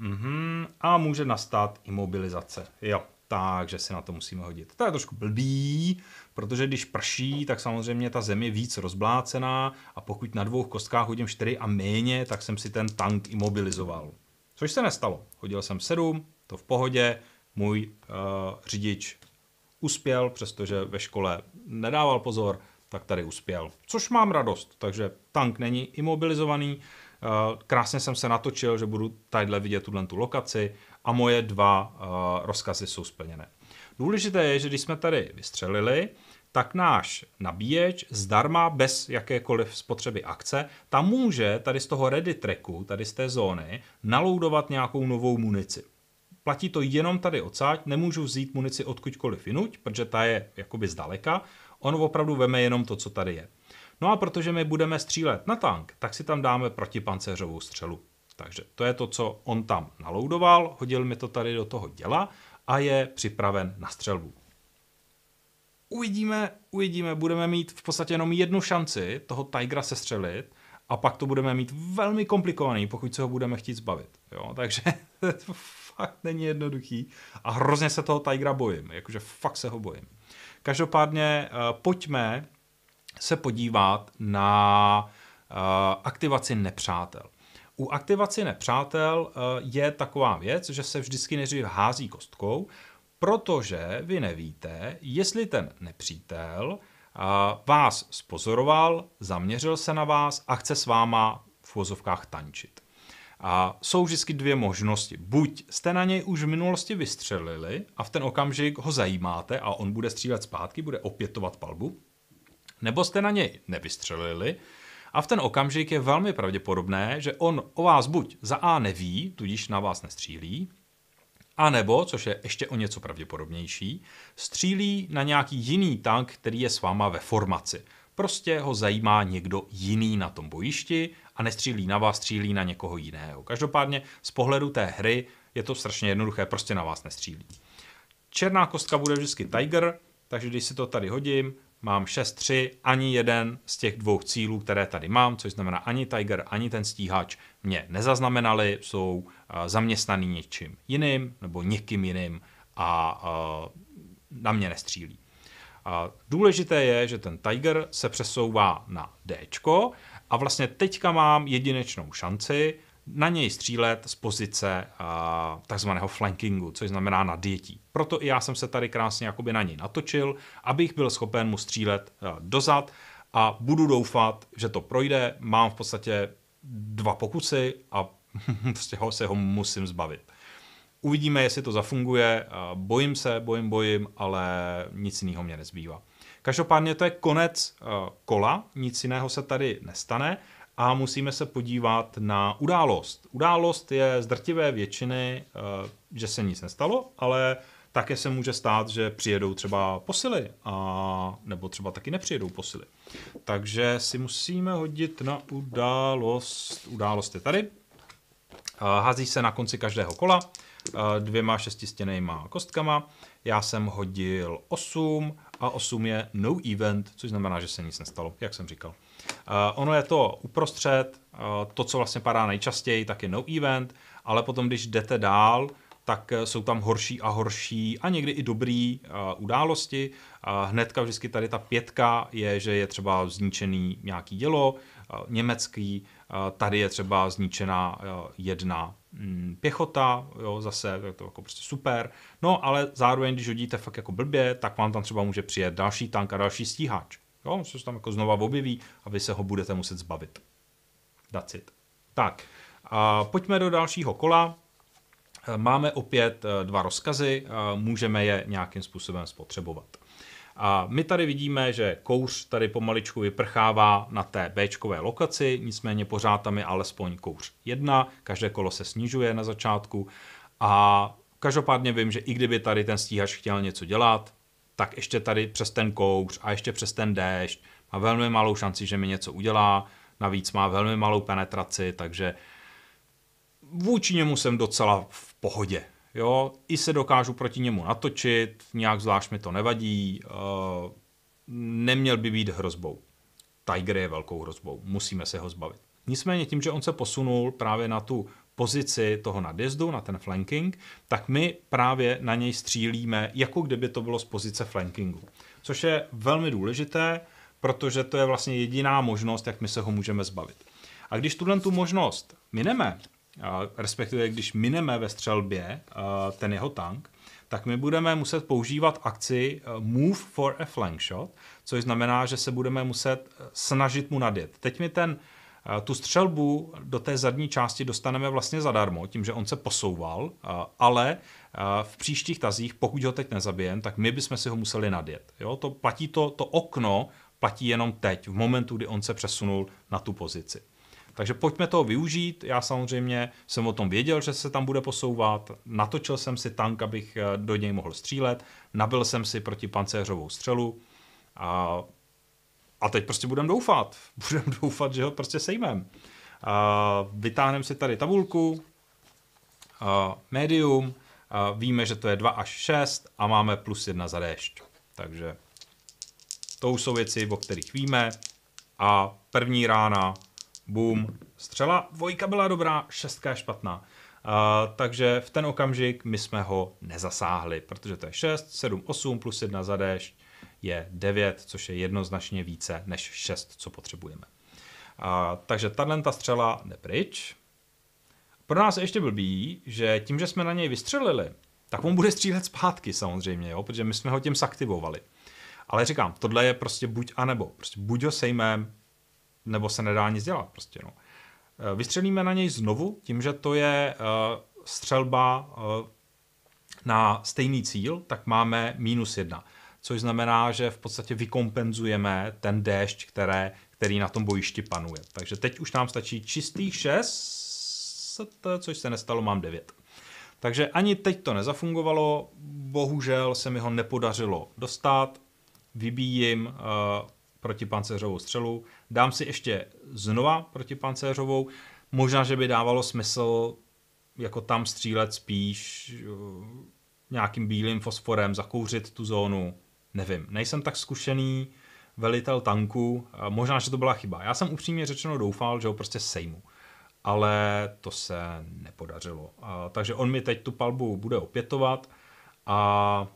Mm-hmm. A může nastat imobilizace. Jo, takže si na to musíme hodit. To je trošku blbý, protože když prší, tak samozřejmě ta zem je víc rozblácená a pokud na dvou kostkách hodím 4 a méně, tak jsem si ten tank imobilizoval. Což se nestalo. Hodil jsem 7, to v pohodě, můj uh, řidič uspěl, přestože ve škole nedával pozor, tak tady uspěl. Což mám radost, takže tank není imobilizovaný, Eh, krásně jsem se natočil, že budu tadyhle vidět tuhle tu lokaci a moje dva eh, rozkazy jsou splněné. Důležité je, že když jsme tady vystřelili, tak náš nabíječ zdarma, bez jakékoliv spotřeby akce, tam může tady z toho ready tracku, tady z té zóny, naloudovat nějakou novou munici. Platí to jenom tady odsáď, nemůžu vzít munici odkudkoliv jinuť, protože ta je jakoby zdaleka, on opravdu veme jenom to, co tady je. No a protože my budeme střílet na tank, tak si tam dáme protipancéřovou střelu. Takže to je to, co on tam naloudoval, hodil mi to tady do toho děla a je připraven na střelbu. Uvidíme, uvidíme, budeme mít v podstatě jenom jednu šanci toho Tigra sestřelit a pak to budeme mít velmi komplikovaný, pokud se ho budeme chtít zbavit. Jo, takže [LAUGHS] to fakt není jednoduchý a hrozně se toho Tigra bojím, jakože fakt se ho bojím. Každopádně eh, pojďme se podívat na eh, aktivaci nepřátel. U aktivaci nepřátel eh, je taková věc, že se vždycky nejdřív hází kostkou, protože vy nevíte, jestli ten nepřítel eh, vás spozoroval, zaměřil se na vás a chce s váma v vozovkách tančit. A jsou vždycky dvě možnosti. Buď jste na něj už v minulosti vystřelili a v ten okamžik ho zajímáte a on bude střílet zpátky, bude opětovat palbu, nebo jste na něj nevystřelili a v ten okamžik je velmi pravděpodobné, že on o vás buď za A neví, tudíž na vás nestřílí, a nebo, což je ještě o něco pravděpodobnější, střílí na nějaký jiný tank, který je s váma ve formaci. Prostě ho zajímá někdo jiný na tom bojišti a nestřílí na vás, střílí na někoho jiného. Každopádně z pohledu té hry je to strašně jednoduché, prostě na vás nestřílí. Černá kostka bude vždycky Tiger, takže když si to tady hodím, mám 6-3, ani jeden z těch dvou cílů, které tady mám, což znamená ani Tiger, ani ten stíhač, mě nezaznamenali, jsou eh, zaměstnaný něčím jiným nebo někým jiným a eh, na mě nestřílí. Důležité je, že ten Tiger se přesouvá na D a vlastně teďka mám jedinečnou šanci na něj střílet z pozice uh, takzvaného flankingu, což znamená na dětí. Proto i já jsem se tady krásně jakoby na něj natočil, abych byl schopen mu střílet uh, dozad a budu doufat, že to projde. Mám v podstatě dva pokusy a z [LAUGHS] toho prostě se ho musím zbavit. Uvidíme, jestli to zafunguje. Uh, bojím se, bojím, bojím, ale nic jiného mě nezbývá. Každopádně to je konec uh, kola, nic jiného se tady nestane a musíme se podívat na událost. Událost je z drtivé většiny, eh, že se nic nestalo, ale také se může stát, že přijedou třeba posily, a, nebo třeba taky nepřijedou posily. Takže si musíme hodit na událost. Událost je tady. Eh, hází se na konci každého kola eh, dvěma šestistěnejma kostkama. Já jsem hodil 8 a 8 je no event, což znamená, že se nic nestalo, jak jsem říkal. Eh, ono je to uprostřed, eh, to, co vlastně padá nejčastěji, tak je no event, ale potom, když jdete dál, tak eh, jsou tam horší a horší a někdy i dobrý uh, události. Uh, hnedka vždycky tady ta pětka je, že je třeba zničený nějaký dělo uh, německý, uh, tady je třeba zničená uh, jedna mm, pěchota, jo, zase je to jako prostě super. No ale zároveň, když hodíte fakt jako blbě, tak vám tam třeba může přijet další tank a další stíhač. Jo, on se tam jako znova objeví a vy se ho budete muset zbavit. That's it. Tak, a pojďme do dalšího kola. Máme opět eh, dva rozkazy, eh, můžeme je nějakým způsobem spotřebovat. A my tady vidíme, že kouř tady pomaličku vyprchává na té B lokaci, nicméně pořád tam je alespoň kouř jedna. každé kolo se snižuje na začátku a každopádně vím, že i kdyby tady ten stíhač chtěl něco dělat, tak ještě tady přes ten kouř a ještě přes ten déšť má velmi malou šanci, že mi něco udělá. Navíc má velmi malou penetraci, takže vůči němu jsem docela v pohodě. Jo, i se dokážu proti němu natočit, nějak zvlášť mi to nevadí, eh, neměl by být hrozbou. Tiger je velkou hrozbou, musíme se ho zbavit. Nicméně tím, že on se posunul právě na tu pozici toho nadjezdu, na ten flanking, tak my právě na něj střílíme, jako kdyby to bylo z pozice flankingu. Což je velmi důležité, protože to je vlastně jediná možnost, jak my se ho můžeme zbavit. A když tuhle tu možnost mineme, respektive když mineme ve střelbě ten jeho tank, tak my budeme muset používat akci e, Move for a Flank Shot, což znamená, že se budeme muset e, snažit mu nadjet. Teď mi ten tu střelbu do té zadní části dostaneme vlastně zadarmo, tím, že on se posouval, ale v příštích tazích, pokud ho teď nezabijeme, tak my bychom si ho museli nadjet. Jo? To platí to, to okno, platí jenom teď, v momentu, kdy on se přesunul na tu pozici. Takže pojďme toho využít. Já samozřejmě jsem o tom věděl, že se tam bude posouvat. Natočil jsem si tank, abych eh, do něj mohl střílet. Nabil jsem si protipancéřovou střelu. A a teď prostě budeme doufat. [LAUGHS] Budeme doufat, že ho prostě sejmem. A vytáhneme si tady tabulku, A medium, A víme, že to je 2 až 6 a máme plus 1 za déšť. Takže to už jsou věci, o kterých víme. A první rána, boom, střela, dvojka byla dobrá, šestka je špatná. A, takže v ten okamžik my jsme ho nezasáhli, protože to je 6, 7, 8 plus 1 za déšť, je 9, což je jednoznačně více než 6, co potřebujeme. A, takže tahle ta střela jde pryč. Pro nás je ještě blbý, že tím, že jsme na něj vystřelili, tak on bude střílet zpátky samozřejmě, jo? protože my jsme ho tím saktivovali. Ale říkám, tohle je prostě buď a nebo. Prostě buď ho sejmem, nebo se nedá nic dělat. Prostě, no. E, vystřelíme na něj znovu, tím, že to je uh, střelba uh, na stejný cíl, tak máme minus jedna což znamená, že v podstatě vykompenzujeme ten déšť, které, který na tom bojišti panuje. Takže teď už nám stačí čistých 6, což se nestalo, mám 9. Takže ani teď to nezafungovalo, bohužel se mi ho nepodařilo dostat, vybíjím uh, eh, protipancéřovou střelu, dám si ještě znova protipancéřovou, možná, že by dávalo smysl jako tam střílet spíš uh, nějakým bílým fosforem, zakouřit tu zónu, Nevím, nejsem tak zkušený velitel tanku, možná, že to byla chyba. Já jsem upřímně řečeno doufal, že ho prostě sejmu, ale to se nepodařilo. Takže on mi teď tu palbu bude opětovat a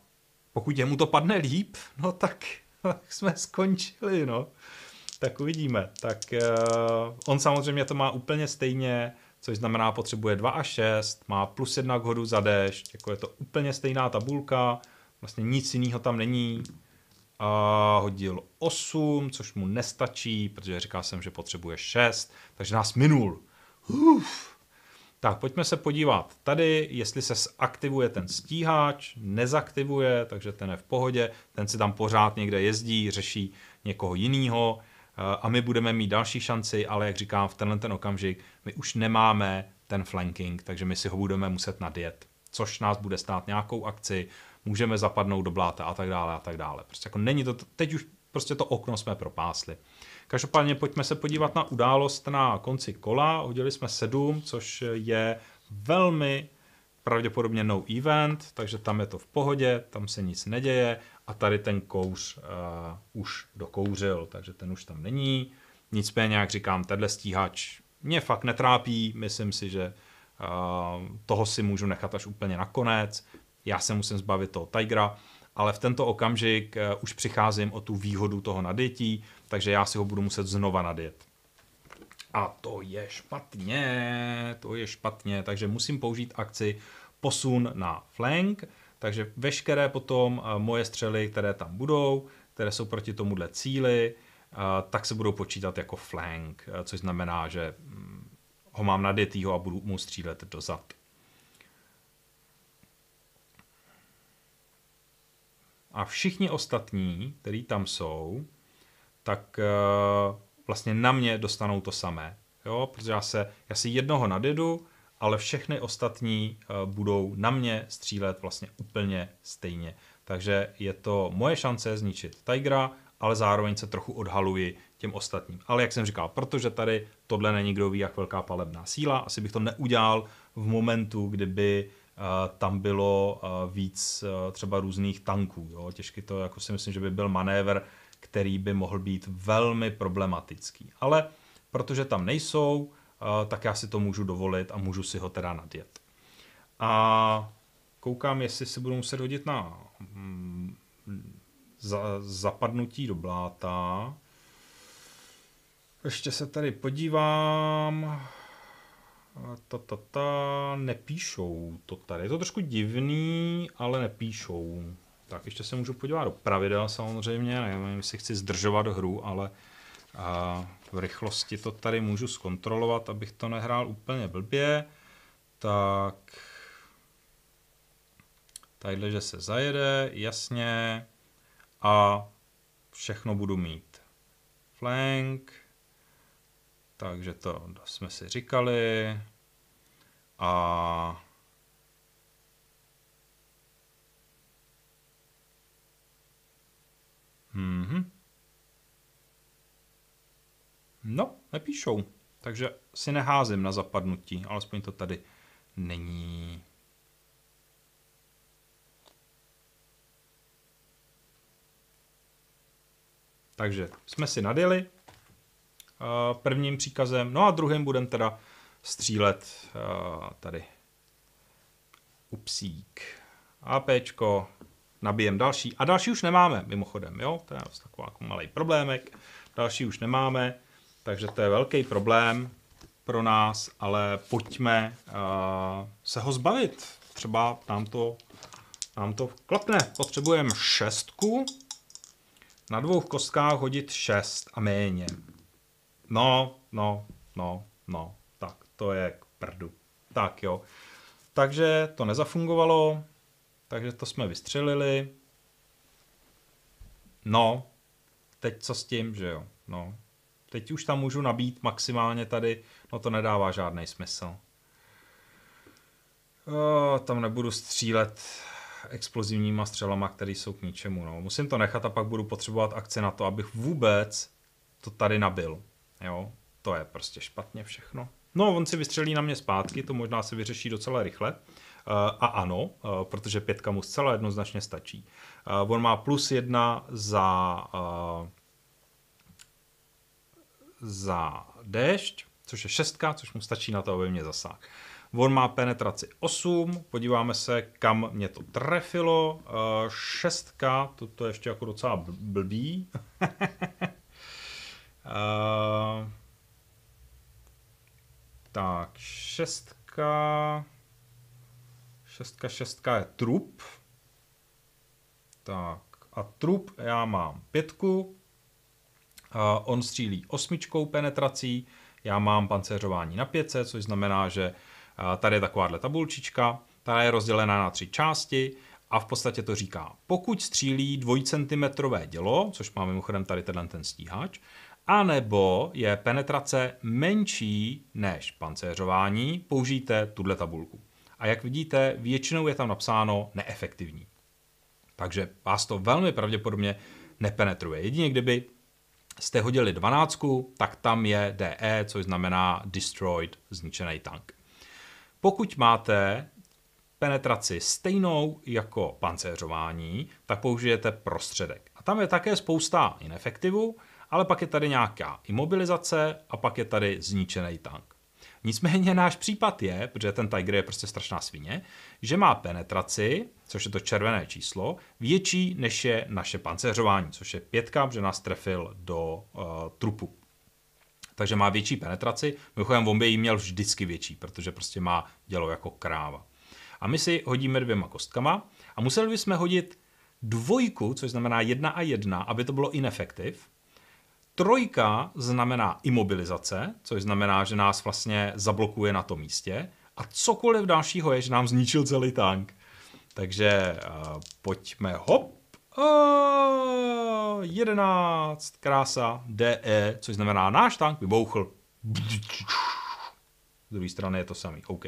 pokud jemu to padne líp, no tak, [LAUGHS] tak jsme skončili, no. Tak uvidíme. Tak uh, on samozřejmě to má úplně stejně, což znamená potřebuje 2 a 6, má plus 1 k hodu za déšť, jako je to úplně stejná tabulka, Vlastně nic jiného tam není. A hodil 8, což mu nestačí, protože říkal jsem, že potřebuje 6, takže nás minul. Uf. Tak pojďme se podívat tady, jestli se aktivuje ten stíhač, nezaktivuje, takže ten je v pohodě, ten si tam pořád někde jezdí, řeší někoho jiného a my budeme mít další šanci, ale jak říkám, v tenhle ten okamžik my už nemáme ten flanking, takže my si ho budeme muset nadjet, což nás bude stát nějakou akci, můžeme zapadnout do bláta a tak dále a tak dále. Prostě jako není to, teď už prostě to okno jsme propásli. Každopádně pojďme se podívat na událost na konci kola. Hodili jsme sedm, což je velmi pravděpodobně no event, takže tam je to v pohodě, tam se nic neděje a tady ten kouř uh, už dokouřil, takže ten už tam není. Nicméně, jak říkám, tenhle stíhač mě fakt netrápí, myslím si, že uh, toho si můžu nechat až úplně nakonec já se musím zbavit toho Tigra, ale v tento okamžik eh, už přicházím o tu výhodu toho nadětí, takže já si ho budu muset znova nadjet. A to je špatně, to je špatně, takže musím použít akci posun na flank, takže veškeré potom eh, moje střely, které tam budou, které jsou proti tomuhle cíli, eh, tak se budou počítat jako flank, což znamená, že hm, ho mám nadětýho a budu mu střílet dozad. zad. a všichni ostatní, který tam jsou, tak eh, vlastně na mě dostanou to samé. Jo? Protože já, se, já si jednoho nadedu, ale všechny ostatní eh, budou na mě střílet vlastně úplně stejně. Takže je to moje šance zničit Tigra, ale zároveň se trochu odhaluji těm ostatním. Ale jak jsem říkal, protože tady tohle není kdo ví, jak velká palebná síla, asi bych to neudělal v momentu, kdyby uh, Eh, tam bylo eh, víc eh, třeba různých tanků. Jo. Těžky to, jako si myslím, že by byl manévr, který by mohl být velmi problematický. Ale protože tam nejsou, tak já si to můžu dovolit a můžu si ho teda nadjet. A koukám, jestli si budu muset hodit na mm, za, zapadnutí do bláta. Ještě se tady podívám ta, ta, ta, nepíšou to tady. Je to trošku divný, ale nepíšou. Tak ještě se můžu podívat do pravidel samozřejmě, nevím, jestli chci zdržovat hru, ale a v rychlosti to tady můžu zkontrolovat, abych to nehrál úplně blbě. Tak tadyhle, že se zajede, jasně. A všechno budu mít. Flank, takže to jsme si říkali. A Mm-hmm. No, nepíšou. Takže si neházím na zapadnutí, alespoň to tady není. Takže jsme si nadjeli, Eh, prvním příkazem, no a druhým budem teda střílet eh, tady upsík, APčko, nabijem další. A další už nemáme, mimochodem, jo? To je taková jako malý problémek. Další už nemáme, takže to je velký problém pro nás, ale pojďme uh, se ho zbavit. Třeba nám to, nám to klapne. Potřebujeme šestku, na dvou kostkách hodit šest a méně. No, no, no, no, tak to je k prdu. Tak jo. Takže to nezafungovalo, takže to jsme vystřelili. No, teď co s tím, že jo? No, teď už tam můžu nabít maximálně tady, no to nedává žádný smysl. O, tam nebudu střílet explozivníma střelama, které jsou k ničemu. No. Musím to nechat a pak budu potřebovat akce na to, abych vůbec to tady nabil. Jo, to je prostě špatně všechno. No, on si vystřelí na mě zpátky, to možná se vyřeší docela rychle. Eh, a ano, eh, protože pětka mu zcela jednoznačně stačí. Eh, on má plus jedna za, za déšť, což je šestka, což mu stačí na to, aby mě zasáhl. On má penetraci 8, podíváme se, kam mě to trefilo. Šestka, to, to je ještě jako docela blbý. [LAUGHS] Eh, tak, šestka. Šestka, šestka je trup. Tak, a trup já mám pětku. Uh, on střílí osmičkou penetrací. Já mám pancéřování na pětce, což znamená, že uh, tady je takováhle tabulčička. Ta je rozdělená na tři části a v podstatě to říká, pokud střílí dvojcentimetrové dělo, což má mimochodem tady tenhle ten stíhač, anebo je penetrace menší než pancéřování, použijte tuhle tabulku. A jak vidíte, většinou je tam napsáno neefektivní. Takže vás to velmi pravděpodobně nepenetruje. Jedině kdyby jste hodili 12, tak tam je DE, což znamená destroyed, zničený tank. Pokud máte penetraci stejnou jako pancéřování, tak použijete prostředek. A tam je také spousta inefektivů, ale pak je tady nějaká imobilizace a pak je tady zničený tank. Nicméně náš případ je, protože ten Tiger je prostě strašná svině, že má penetraci, což je to červené číslo, větší než je naše pancéřování, což je pětka, protože nás trefil do uh, trupu. Takže má větší penetraci, mimochodem by ji měl vždycky větší, protože prostě má dělo jako kráva. A my si hodíme dvěma kostkama a museli bychom hodit dvojku, což znamená jedna a jedna, aby to bylo inefektiv. Trojka znamená imobilizace, což znamená, že nás vlastně zablokuje na tom místě. A cokoliv dalšího je, že nám zničil celý tank. Takže uh, pojďme hop. Uh, 11, krása, DE, což znamená náš tank vybouchl. Z druhé strany je to samý, OK.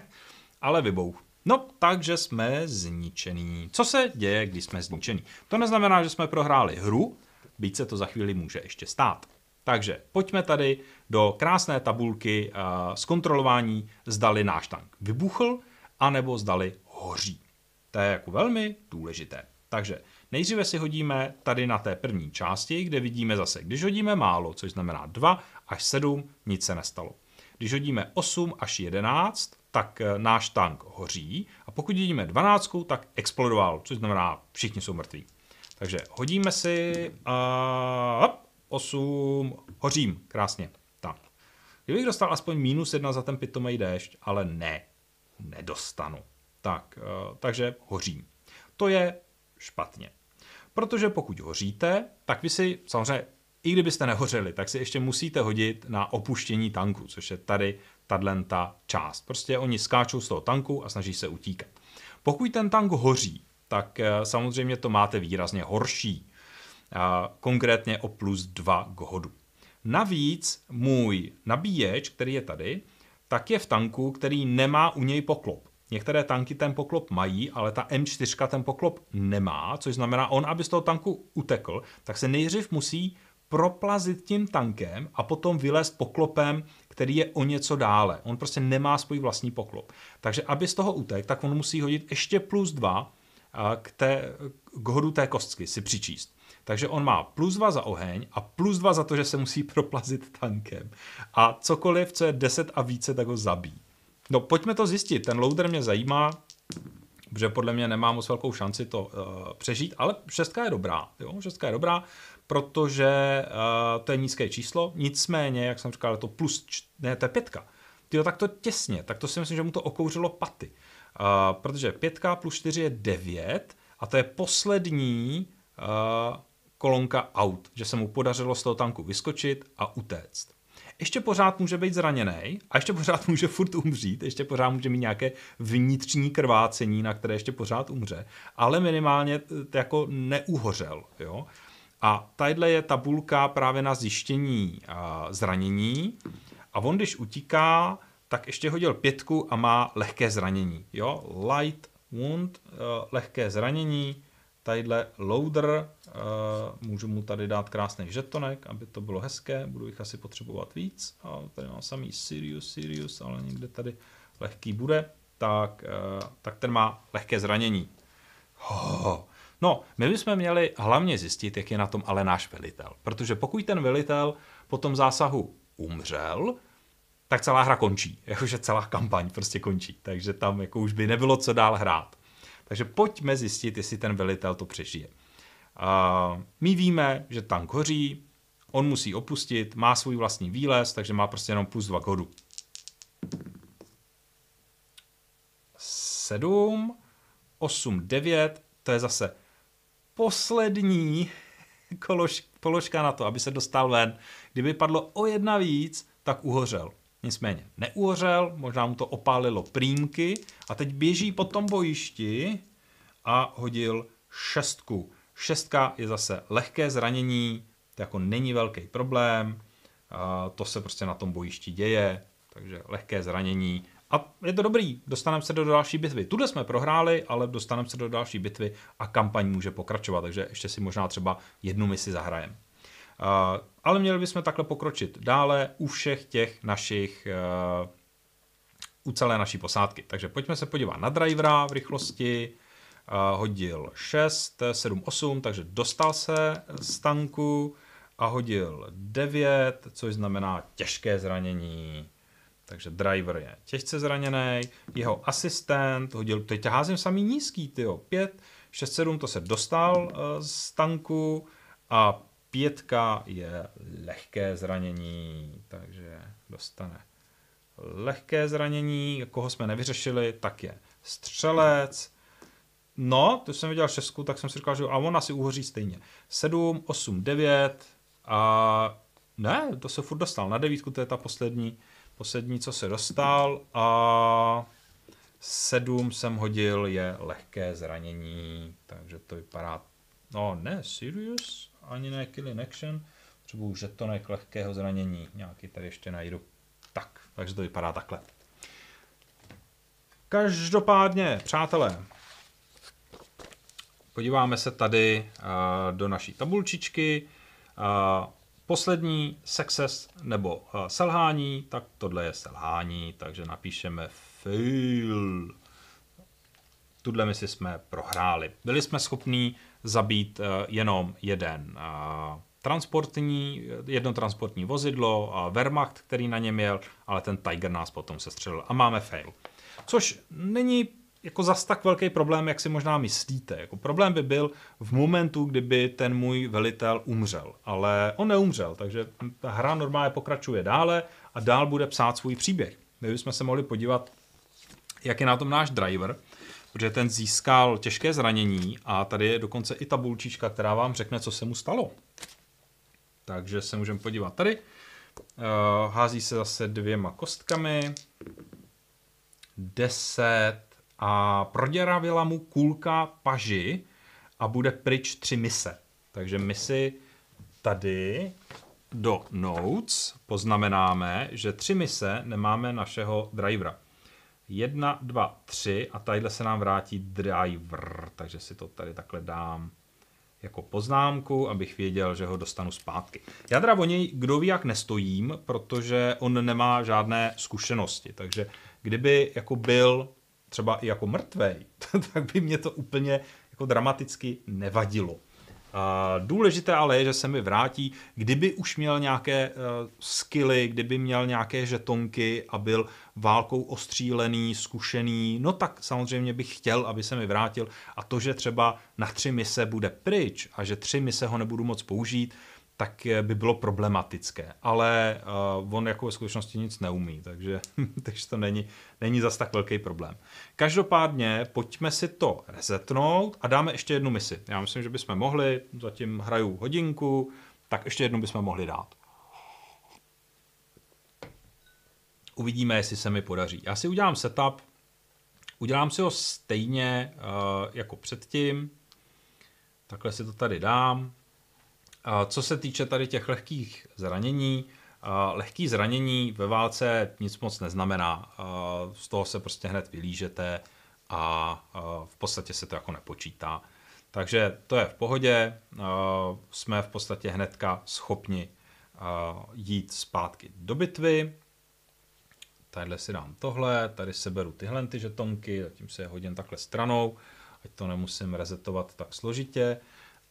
[LAUGHS] Ale vybouch. No, takže jsme zničený. Co se děje, když jsme zničený? To neznamená, že jsme prohráli hru, byť se to za chvíli může ještě stát. Takže pojďme tady do krásné tabulky eh, zkontrolování, zdali náš tank vybuchl, anebo zdali hoří. To je jako velmi důležité. Takže nejdříve si hodíme tady na té první části, kde vidíme zase, když hodíme málo, což znamená 2 až 7, nic se nestalo. Když hodíme 8 až 11, tak eh, náš tank hoří a pokud hodíme 12, tak explodoval, což znamená, všichni jsou mrtví. Takže hodíme si a 8 hořím, krásně. Tak. Kdybych dostal aspoň minus 1 za ten pitomej déšť, ale ne, nedostanu. Tak, eh, takže hořím. To je špatně. Protože pokud hoříte, tak vy si samozřejmě, i kdybyste nehořeli, tak si ještě musíte hodit na opuštění tanku, což je tady tato část. Prostě oni skáčou z toho tanku a snaží se utíkat. Pokud ten tank hoří, tak eh, samozřejmě to máte výrazně horší. Konkrétně o plus 2 k hodu. Navíc můj nabíječ, který je tady, tak je v tanku, který nemá u něj poklop. Některé tanky ten poklop mají, ale ta M4 ten poklop nemá, což znamená, on, aby z toho tanku utekl, tak se nejdřív musí proplazit tím tankem a potom vylézt poklopem, který je o něco dále. On prostě nemá svůj vlastní poklop. Takže aby z toho utek, tak on musí hodit ještě plus 2 k, té, k hodu té kostky si přičíst. Takže on má plus dva za oheň a plus dva za to, že se musí [LAUGHS] proplazit tankem. A cokoliv, co je 10 a více, tak ho zabí. No pojďme to zjistit, ten loader mě zajímá, že podle mě nemá moc velkou šanci to uh, přežít, ale šestka je dobrá, jo, šestka je dobrá, protože uh, to je nízké číslo, nicméně, jak jsem říkal, to plus, č- ne, to je pětka, Tyjo, tak to těsně, tak to si myslím, že mu to okouřilo paty. Uh, Uh, protože 5 plus 4 je 9 a to je poslední uh, kolonka out, že se mu podařilo z toho tanku vyskočit a utéct. Ještě pořád může být zraněný a ještě pořád [LAUGHS] může furt umřít, ještě pořád může mít nějaké vnitřní krvácení, na které ještě pořád umře, ale minimálně e, jako neuhořel. Jo? A tadyhle je tabulka právě na zjištění uh, zranění a on když utíká, tak ještě hodil pětku a má lehké zranění. Jo, light wound, uh, lehké zranění, tadyhle loader, uh, můžu mu tady dát krásný žetonek, aby to bylo hezké, budu jich asi potřebovat víc. A tady mám samý Sirius, Sirius, ale někde tady lehký bude, tak, uh, tak ten má lehké zranění. Oh. No, my bychom měli hlavně zjistit, jak je na tom ale náš velitel. Protože pokud ten velitel po tom zásahu umřel, tak celá hra končí. [LAUGHS] Jakože celá kampaň prostě končí. Takže tam jako už by nebylo co dál hrát. Takže pojďme zjistit, jestli ten velitel to přežije. Uh, my víme, že tank hoří, on musí opustit, má svůj vlastní výlez, takže má prostě jenom plus dva k Sedm, osm, devět. to je zase poslední [LAUGHS] kolož, položka na to, aby se dostal ven. Kdyby padlo o jedna víc, tak uhořel. Nicméně neuhořel, možná mu to opálilo prýmky a teď běží po tom bojišti a hodil šestku. Šestka je zase lehké zranění, to jako není velký problém, a to se prostě na tom bojišti děje, takže lehké zranění. A je to dobrý, dostaneme se do další bitvy. Tudy jsme prohráli, ale dostaneme se do další bitvy a kampaň může pokračovat, takže ještě si možná třeba jednu misi zahrajeme. Eh, ale měli bychom takhle pokročit dále u všech těch našich eh, u celé naší posádky. Takže pojďme se podívat na drivera v rychlosti. Eh, hodil 6, 7, 8, takže dostal se z tanku a hodil 9, což znamená těžké zranění. Takže driver je těžce zraněný, jeho asistent hodil, teď házím samý nízký, ty 5, 6, 7, to se dostal z tanku a Pětka je lehké zranění, takže dostane lehké zranění, koho jsme nevyřešili, tak je střelec. No, to jsem viděl šestku, tak jsem si říkal, že a on asi uhoří stejně. 7, 8, 9 a ne, to se furt dostal. Na devítku to je ta poslední, poslední, co se dostal a 7 jsem hodil je lehké zranění, takže to vypadá, no ne, serious? ani ne kill in action. Potřebuju žetonek lehkého zranění, nějaký tady ještě najdu. Tak, takže to vypadá takhle. Každopádně, přátelé, podíváme se tady uh, do naší tabulčičky. Uh, poslední success nebo uh, selhání, tak tohle je selhání, takže napíšeme fail. my si jsme prohráli. Byli jsme schopní zabít eh, jenom jeden eh, transportní, eh, jedno transportní vozidlo, Wehrmacht, který na něm jel, ale ten Tiger nás potom sestřelil a máme fail. Což není jako zas tak velký problém, jak si možná myslíte. Jako problém by byl v momentu, kdyby ten můj velitel umřel. Ale on neumřel, takže ta hra normálně pokračuje dále a dál bude psát svůj příběh. My bychom se mohli podívat, jak je na tom náš driver, protože ten získal těžké zranění a tady je dokonce i tabulčička, která vám řekne, co se mu stalo. Takže se můžeme podívat tady. Eh, hází se zase dvěma kostkami. 10 a proděravila mu kulka paži a bude pryč tři mise. Takže si tady do notes poznamenáme, že tři mise nemáme našeho drivera. 1, 2, 3 a tadyhle se nám vrátí driver, takže si to tady takhle dám jako poznámku, abych věděl, že ho dostanu zpátky. Já teda o něj kdo ví jak nestojím, protože on nemá žádné zkušenosti, takže kdyby jako byl třeba i jako mrtvej, [LAUGHS] tak by mě to úplně jako dramaticky nevadilo. Důležité ale je, že se mi vrátí, kdyby už měl nějaké eh, skily, kdyby měl nějaké žetonky a byl válkou ostřílený, zkušený, no tak samozřejmě bych chtěl, aby se mi vrátil a to, že třeba na tři mise bude pryč a že tři mise ho nebudu moc použít, tak by bylo problematické. Ale uh, on jako ve skutečnosti nic neumí, takže, [LAUGHS] takže to není, není zas tak velký problém. Každopádně pojďme si to resetnout a dáme ještě jednu misi. Já myslím, že bychom mohli, zatím hraju hodinku, tak ještě jednu bychom mohli dát. Uvidíme, jestli se mi podaří. Já si udělám setup, udělám si ho stejně uh, jako předtím. Takhle si to tady dám co se týče tady těch lehkých zranění, lehký zranění ve válce nic moc neznamená. Z toho se prostě hned vylížete a v podstatě se to jako nepočítá. Takže to je v pohodě, jsme v podstatě hnedka schopni jít zpátky do bitvy. Tadyhle si dám tohle, tady seberu tyhle ty žetonky, zatím se je hodím takhle stranou, ať to nemusím rezetovat tak složitě.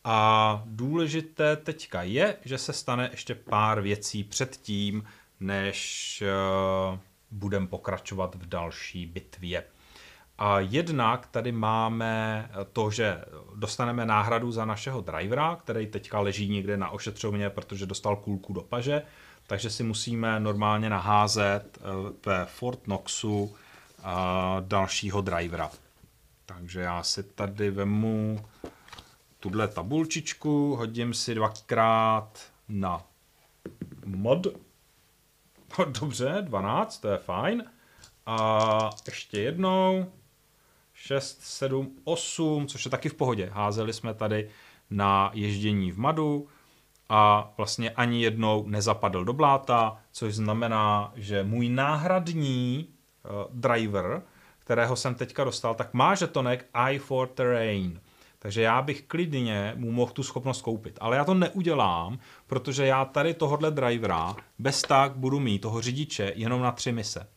A důležité teďka je, že se stane ještě pár věcí předtím, než eh, budeme pokračovat v další bitvě. A jednak tady máme to, že dostaneme náhradu za našeho drivera, který teďka leží někde na ošetřovně, protože dostal kulku do paže, takže si musíme normálně naházet eh, ve Fort Knoxu eh, dalšího drivera. Takže já si tady vemu tuhle tabulčičku, hodím si dvakrát na mod. No, dobře, 12, to je fajn. A ještě jednou, 6, 7, 8, což je taky v pohodě. Házeli jsme tady na ježdění v madu a vlastně ani jednou nezapadl do bláta, což znamená, že můj náhradní eh, driver, kterého jsem teďka dostal, tak má žetonek i for Terrain. Takže já bych klidně mu mohl tu schopnost koupit. Ale já to neudělám, protože já tady tohohle drivera bez tak budu mít toho řidiče jenom na tři mise.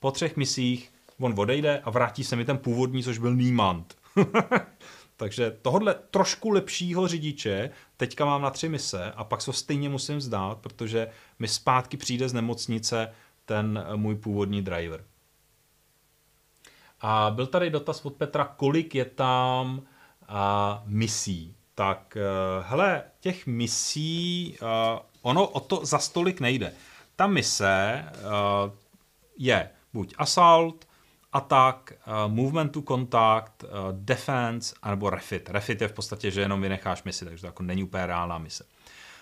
Po třech misích on odejde a vrátí se mi ten původní, což byl Niemand. [LAUGHS] Takže tohle trošku lepšího řidiče teďka mám na tři mise a pak se so stejně musím vzdát, protože mi zpátky přijde z nemocnice ten eh, můj původní driver. A byl tady dotaz od Petra, kolik je tam a misí. Tak eh, hele, těch misí, eh, ono o to za stolik nejde. Ta mise eh, je buď assault, attack, movement to contact, defense, anebo refit. Refit je v podstatě, že jenom vynecháš misi, takže to jako není úplně reálná mise.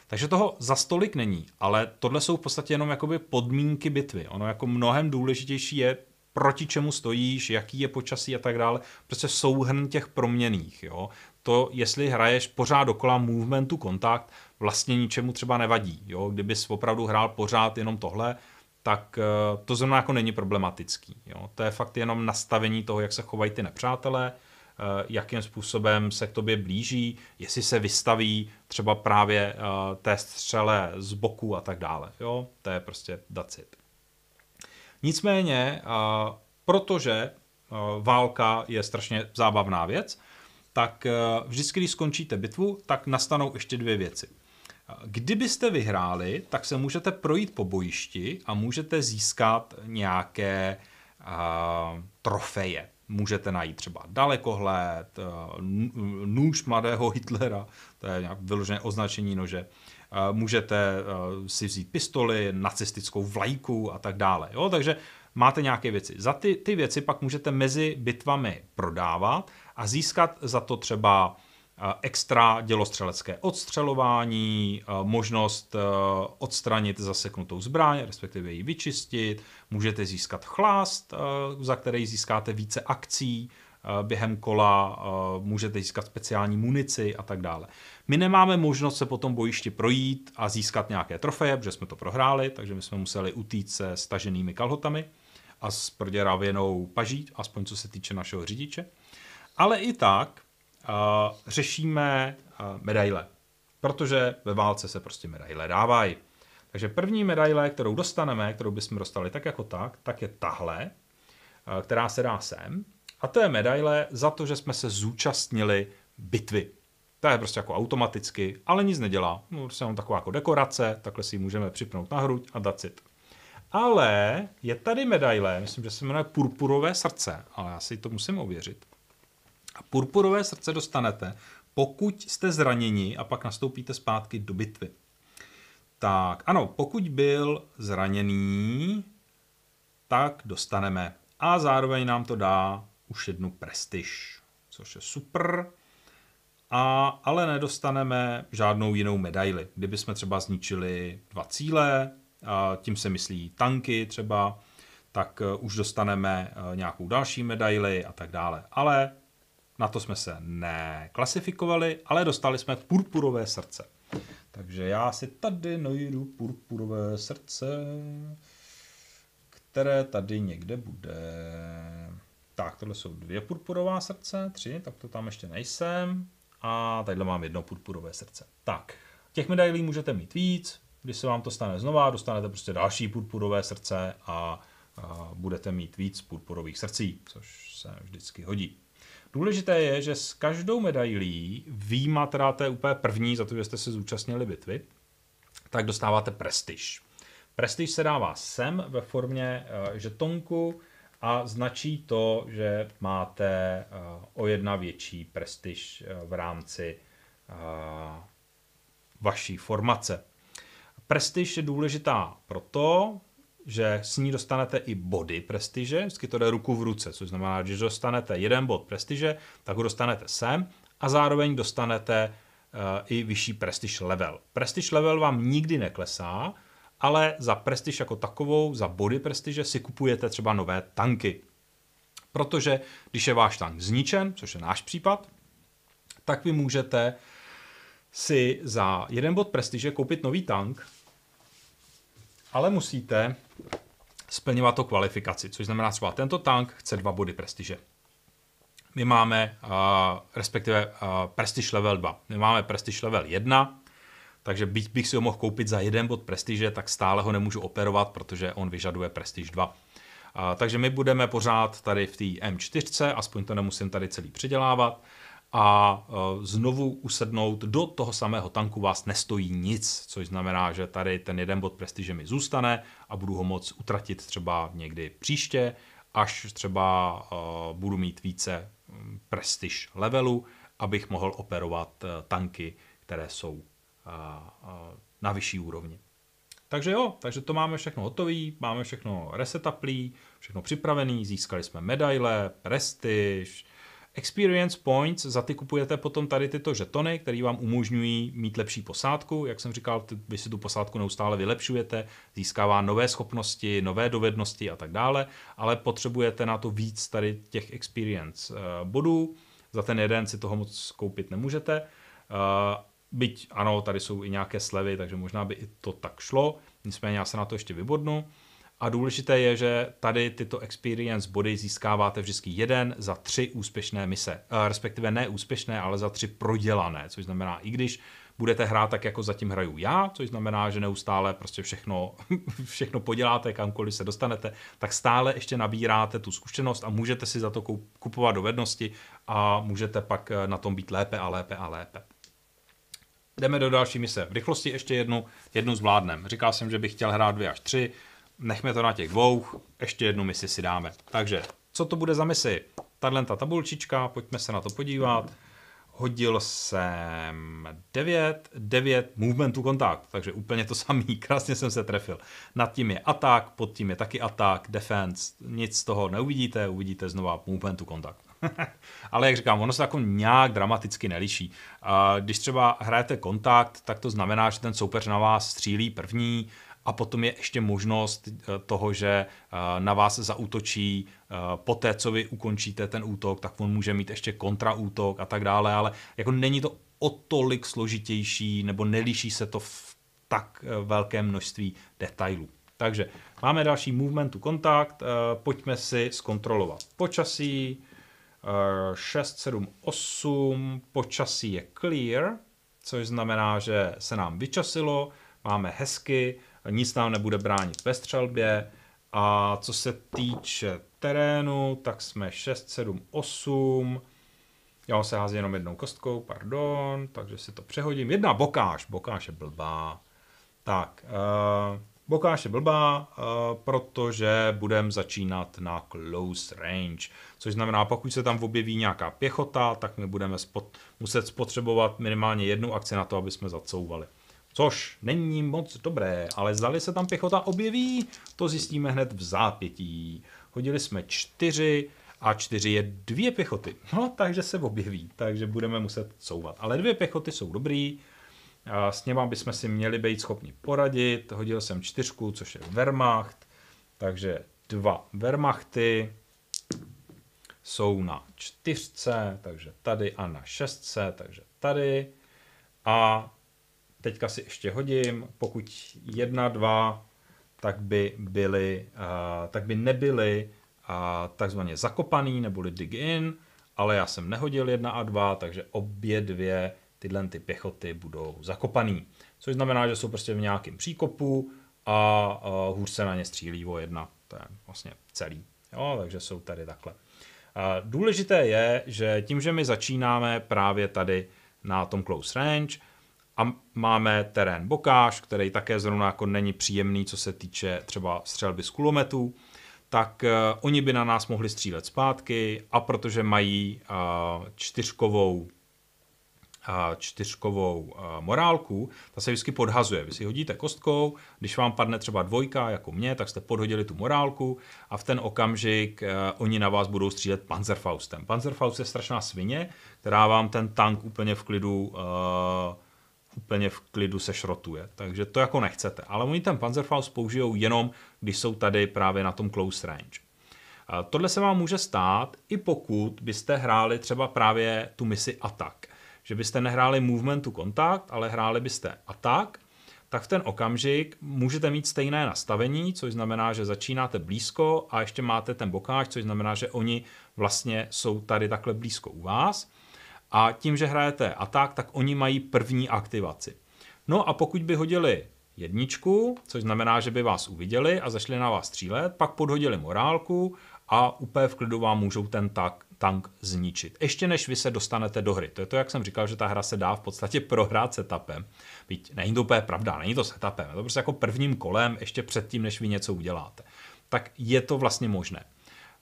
Takže toho za stolik není, ale tohle jsou v podstatě jenom jakoby podmínky bitvy. Ono jako mnohem důležitější je proti čemu stojíš, jaký je počasí a tak dále. Prostě souhrn těch proměných. Jo? To, jestli hraješ pořád dokola movementu kontakt, vlastně ničemu třeba nevadí. Jo? Kdybys opravdu hrál pořád jenom tohle, tak eh, to zrovna jako není problematický. Jo? To je fakt jenom nastavení toho, jak se chovají ty nepřátelé, eh, jakým způsobem se k tobě blíží, jestli se vystaví třeba právě eh, té střele z boku a tak dále. Jo? To je prostě dacit. Nicméně, protože válka je strašně zábavná věc, tak e, vždycky, když skončíte bitvu, tak nastanou ještě dvě věci. Kdybyste vyhráli, tak se můžete projít po bojišti a můžete získat nějaké trofeje. Můžete najít třeba dalekohled, nůž mladého Hitlera, to je nějak vyložené označení nože, Eh, můžete eh, si vzít pistoli, nacistickou vlajku a tak dále. Jo? Takže máte nějaké věci. Za ty, ty věci pak můžete mezi bitvami prodávat a získat za to třeba eh, extra dělostřelecké odstřelování, možnost odstranit zaseknutou zbraň, respektive ji vyčistit, můžete získat chlást, za který získáte více akcí, Eh, během kola, eh, můžete získat speciální munici a tak dále. My nemáme možnost se potom bojišti projít a získat nějaké trofeje, protože jsme to prohráli, takže my jsme museli utíct se staženými kalhotami a s proděravěnou paží, aspoň co se týče našeho řidiče. Ale i tak uh, řešíme uh, medaile, protože ve válce se prostě medaile dávají. Takže první medaile, kterou dostaneme, kterou bychom dostali tak jako tak, tak je tahle, uh, která se dá sem. A to je medaile za to, že jsme se zúčastnili bitvy. To je prostě jako automaticky, ale nic nedělá. No, prostě jenom taková jako dekorace, takhle si ji můžeme připnout na hruď a dacit. Ale je tady medaile, myslím, že se jmenuje Purpurové srdce, ale já si to musím ověřit. A purpurové srdce dostanete, pokud jste zraněni a pak nastoupíte zpátky do bitvy. Tak, ano, pokud byl zraněný, tak dostaneme. A zároveň nám to dá už jednu prestiž, což je super. A, ale nedostaneme žádnou jinou medaili. Kdyby jsme třeba zničili dva cíle, a tím se myslí tanky třeba, tak e, už dostaneme e, nějakou další medaili a tak dále. Ale na to jsme se neklasifikovali, ale dostali jsme purpurové srdce. Takže já si tady najdu purpurové srdce, které tady někde bude. Tak, tohle jsou dvě purpurová srdce, tři, tak to tam ještě nejsem. A tadyhle mám jedno purpurové srdce. Tak, těch medailí můžete mít víc, když se vám to stane znova, dostanete prostě další purpurové srdce a, a budete mít víc purpurových srdcí, což se vždycky hodí. Důležité je, že s každou medailí, výjima teda té úplně první, za to, že jste se zúčastnili bitvy, tak dostáváte prestiž. Prestiž se dává sem ve formě eh, žetonku, a značí to, že máte eh, o jedna větší prestiž eh, v rámci eh, vaší formace. Prestiž je důležitá proto, že s ní dostanete i body prestiže, vždycky to jde ruku v ruce, což znamená, že dostanete jeden bod prestiže, tak ho dostanete sem a zároveň dostanete i vyšší prestiž level. Prestiž level vám nikdy neklesá, ale za prestiž jako takovou, za body prestiže si kupujete třeba nové tanky. Protože když je váš tank zničen, což je náš případ, tak vy můžete si za jeden bod prestiže koupit nový tank, ale musíte splňovat to kvalifikaci, což znamená třeba tento tank chce dva body prestiže. My máme, uh, respektive uh, eh, prestiž level 2. My máme prestiž level 1, takže byť bych si ho mohl koupit za jeden bod prestiže, tak stále ho nemůžu operovat, protože on vyžaduje prestiž 2. A, takže my budeme pořád tady v té M4, aspoň to nemusím tady celý předělávat, a e, znovu usednout do toho samého tanku vás nestojí nic, což znamená, že tady ten jeden bod prestiže mi zůstane a budu ho moc utratit třeba někdy příště, až třeba e, budu mít více mm, prestiž levelu, abych mohl operovat e, tanky, které jsou na vyšší úrovni. Takže jo, takže to máme všechno hotový, máme všechno resetaplý, všechno připravený, získali jsme medaile, prestiž, Experience Points, za ty kupujete potom tady tyto žetony, které vám umožňují mít lepší posádku. Jak jsem říkal, vy si tu posádku neustále vylepšujete, získává nové schopnosti, nové dovednosti a tak dále, ale potřebujete na to víc tady těch experience eh, bodů. Za ten jeden si toho moc koupit nemůžete. Eh, Byť ano, tady jsou i nějaké slevy, takže možná by i to tak šlo, nicméně já se na to ještě vybodnu. A důležité je, že tady tyto experience body získáváte vždycky jeden za tři úspěšné mise. Eh, respektive ne úspěšné, ale za tři prodělané, což znamená, i když budete hrát tak, jako zatím hraju já, což znamená, že neustále prostě všechno, [LAUGHS] všechno poděláte, kamkoliv se dostanete, tak stále ještě nabíráte tu zkušenost a můžete si za to kupovat dovednosti a můžete pak eh, na tom být lépe a lépe a lépe. Jdeme do další mise. V rychlosti ještě jednu, jednu zvládnem. Říkal jsem, že bych chtěl hrát dvě až tři. Nechme to na těch dvou. Ještě jednu misi si dáme. Takže, co to bude za misi? Tadle ta tabulčička, pojďme se na to podívat. Hodil jsem 9, 9 movementu kontakt, takže úplně to samý, [LAUGHS] krásně jsem se trefil. Nad tím je atak, pod tím je taky atak, defense, nic z toho neuvidíte, uvidíte znova movementu kontakt. [LAUGHS] Ale jak říkám, ono se jako nějak dramaticky neliší. Když třeba hrajete kontakt, tak to znamená, že ten soupeř na vás střílí první a potom je ještě možnost eh, toho, že eh, na vás zautočí eh, po té, co vy ukončíte ten útok, tak on může mít ještě kontraútok a tak dále, ale jako není to o tolik složitější nebo nelíší se to v tak velké množství detailů. Takže máme další movementu kontakt, pojďme si zkontrolovat počasí, 6, 7, 8, počasí je clear, což znamená, že se nám vyčasilo, máme hezky, nic nám nebude bránit ve střelbě a co se týče terénu, tak jsme 6, 7, 8, já se házím jenom jednou kostkou, pardon, takže si to přehodím. Jedna bokáž, bokáž je blbá. Tak, uh, Bokáš je blbá, eh, protože budeme začínat na close range, což znamená, pokud se tam objeví nějaká pěchota, tak my budeme spot, muset spotřebovat minimálně jednu akci na to, aby jsme zacouvali. Což není moc dobré, ale zdali se tam pěchota objeví, to zjistíme hned v zápětí. Hodili jsme čtyři a čtyři je dvě pěchoty. No, takže se objeví, takže budeme muset couvat. Ale dvě pěchoty jsou dobrý, s něma bychom si měli být schopni poradit. Hodil jsem čtyřku, což je Wehrmacht, takže dva Wehrmachty jsou na čtyřce, takže tady a na šestce, takže tady. A teďka si ještě hodím, pokud jedna, dva, tak by byly, uh, tak by nebyly uh, takzvaně zakopaný neboli dig in, ale já jsem nehodil jedna a dva, takže obě dvě tyhle ty pěchoty budou zakopaný. Což znamená, že jsou prostě v nějakém příkopu a uh, hůř se na ně střílí o jedna. To je vlastně celý. Jo, takže jsou tady takhle. Uh, důležité je, že tím, že my začínáme právě tady na tom close range a máme terén bokáž, který také zrovna jako není příjemný, co se týče třeba střelby z kulometů, tak uh, oni by na nás mohli střílet zpátky a protože mají uh, čtyřkovou čtyřkovou morálku, ta se vždycky podhazuje. Vy si hodíte kostkou, když vám padne třeba dvojka, jako mě, tak jste podhodili tu morálku a v ten okamžik oni na vás budou střílet Panzerfaustem. Panzerfaust je strašná svině, která vám ten tank úplně v klidu úplně v klidu se šrotuje. Takže to jako nechcete. Ale oni ten Panzerfaust použijou jenom, když jsou tady právě na tom close range. Tohle se vám může stát, i pokud byste hráli třeba právě tu misi Atak že byste nehráli movementu kontakt, ale hráli byste atak, tak v ten okamžik můžete mít stejné nastavení, což znamená, že začínáte blízko a ještě máte ten bokáč, což znamená, že oni vlastně jsou tady takhle blízko u vás. A tím, že hrajete atak, tak oni mají první aktivaci. No a pokud by hodili jedničku, což znamená, že by vás uviděli a zašli na vás střílet, pak podhodili morálku a úplně v klidu vám můžou ten tak tank zničit. Ještě než vy se dostanete do hry. To je to, jak jsem říkal, že ta hra se dá v podstatě prohrát setupem. Byť není to úplně pravda, není to setupem, je to prostě jako prvním kolem, ještě předtím, než vy něco uděláte. Tak je to vlastně možné.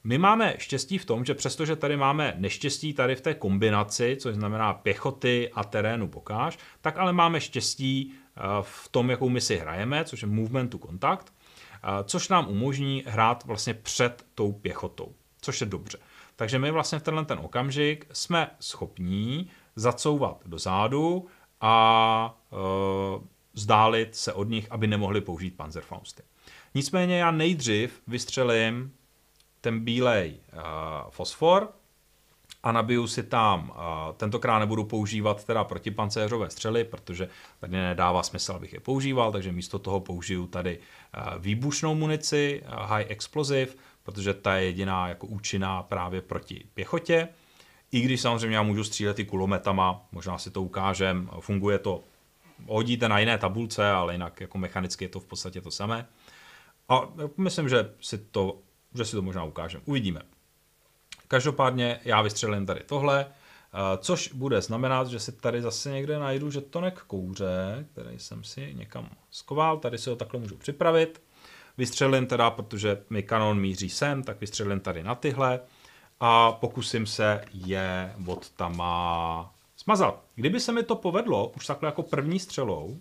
My máme štěstí v tom, že přestože tady máme neštěstí tady v té kombinaci, což znamená pěchoty a terénu pokáž, tak ale máme štěstí eh, v tom, jakou my si hrajeme, což je movement to contact, eh, což nám umožní hrát vlastně před tou pěchotou, což je dobře. Takže my vlastně v tenhle ten okamžik jsme schopní zacouvat do zádu a e, zdálit se od nich, aby nemohli použít Panzerfausty. Nicméně já nejdřív vystřelím ten bílej e, fosfor a nabiju si tam, e, tentokrát nebudu používat teda protipancéřové střely, protože tady nedává smysl, abych je používal, takže místo toho použiju tady e, výbušnou munici, e, high explosive, protože ta je jediná jako účinná právě proti pěchotě. I když samozřejmě já můžu střílet i kulometama, možná si to ukážem, funguje to, hodíte na jiné tabulce, ale jinak jako mechanicky je to v podstatě to samé. A myslím, že si to, že si to možná ukážem. Uvidíme. Každopádně já vystřelím tady tohle, eh, což bude znamenat, že si tady zase někde najdu žetonek kouře, který jsem si někam skoval, tady si ho takhle můžu připravit vystřelím teda, protože mi kanon míří sem, tak vystřelím tady na tyhle a pokusím se je od tama smazat. Kdyby se mi to povedlo, už takhle jako první střelou,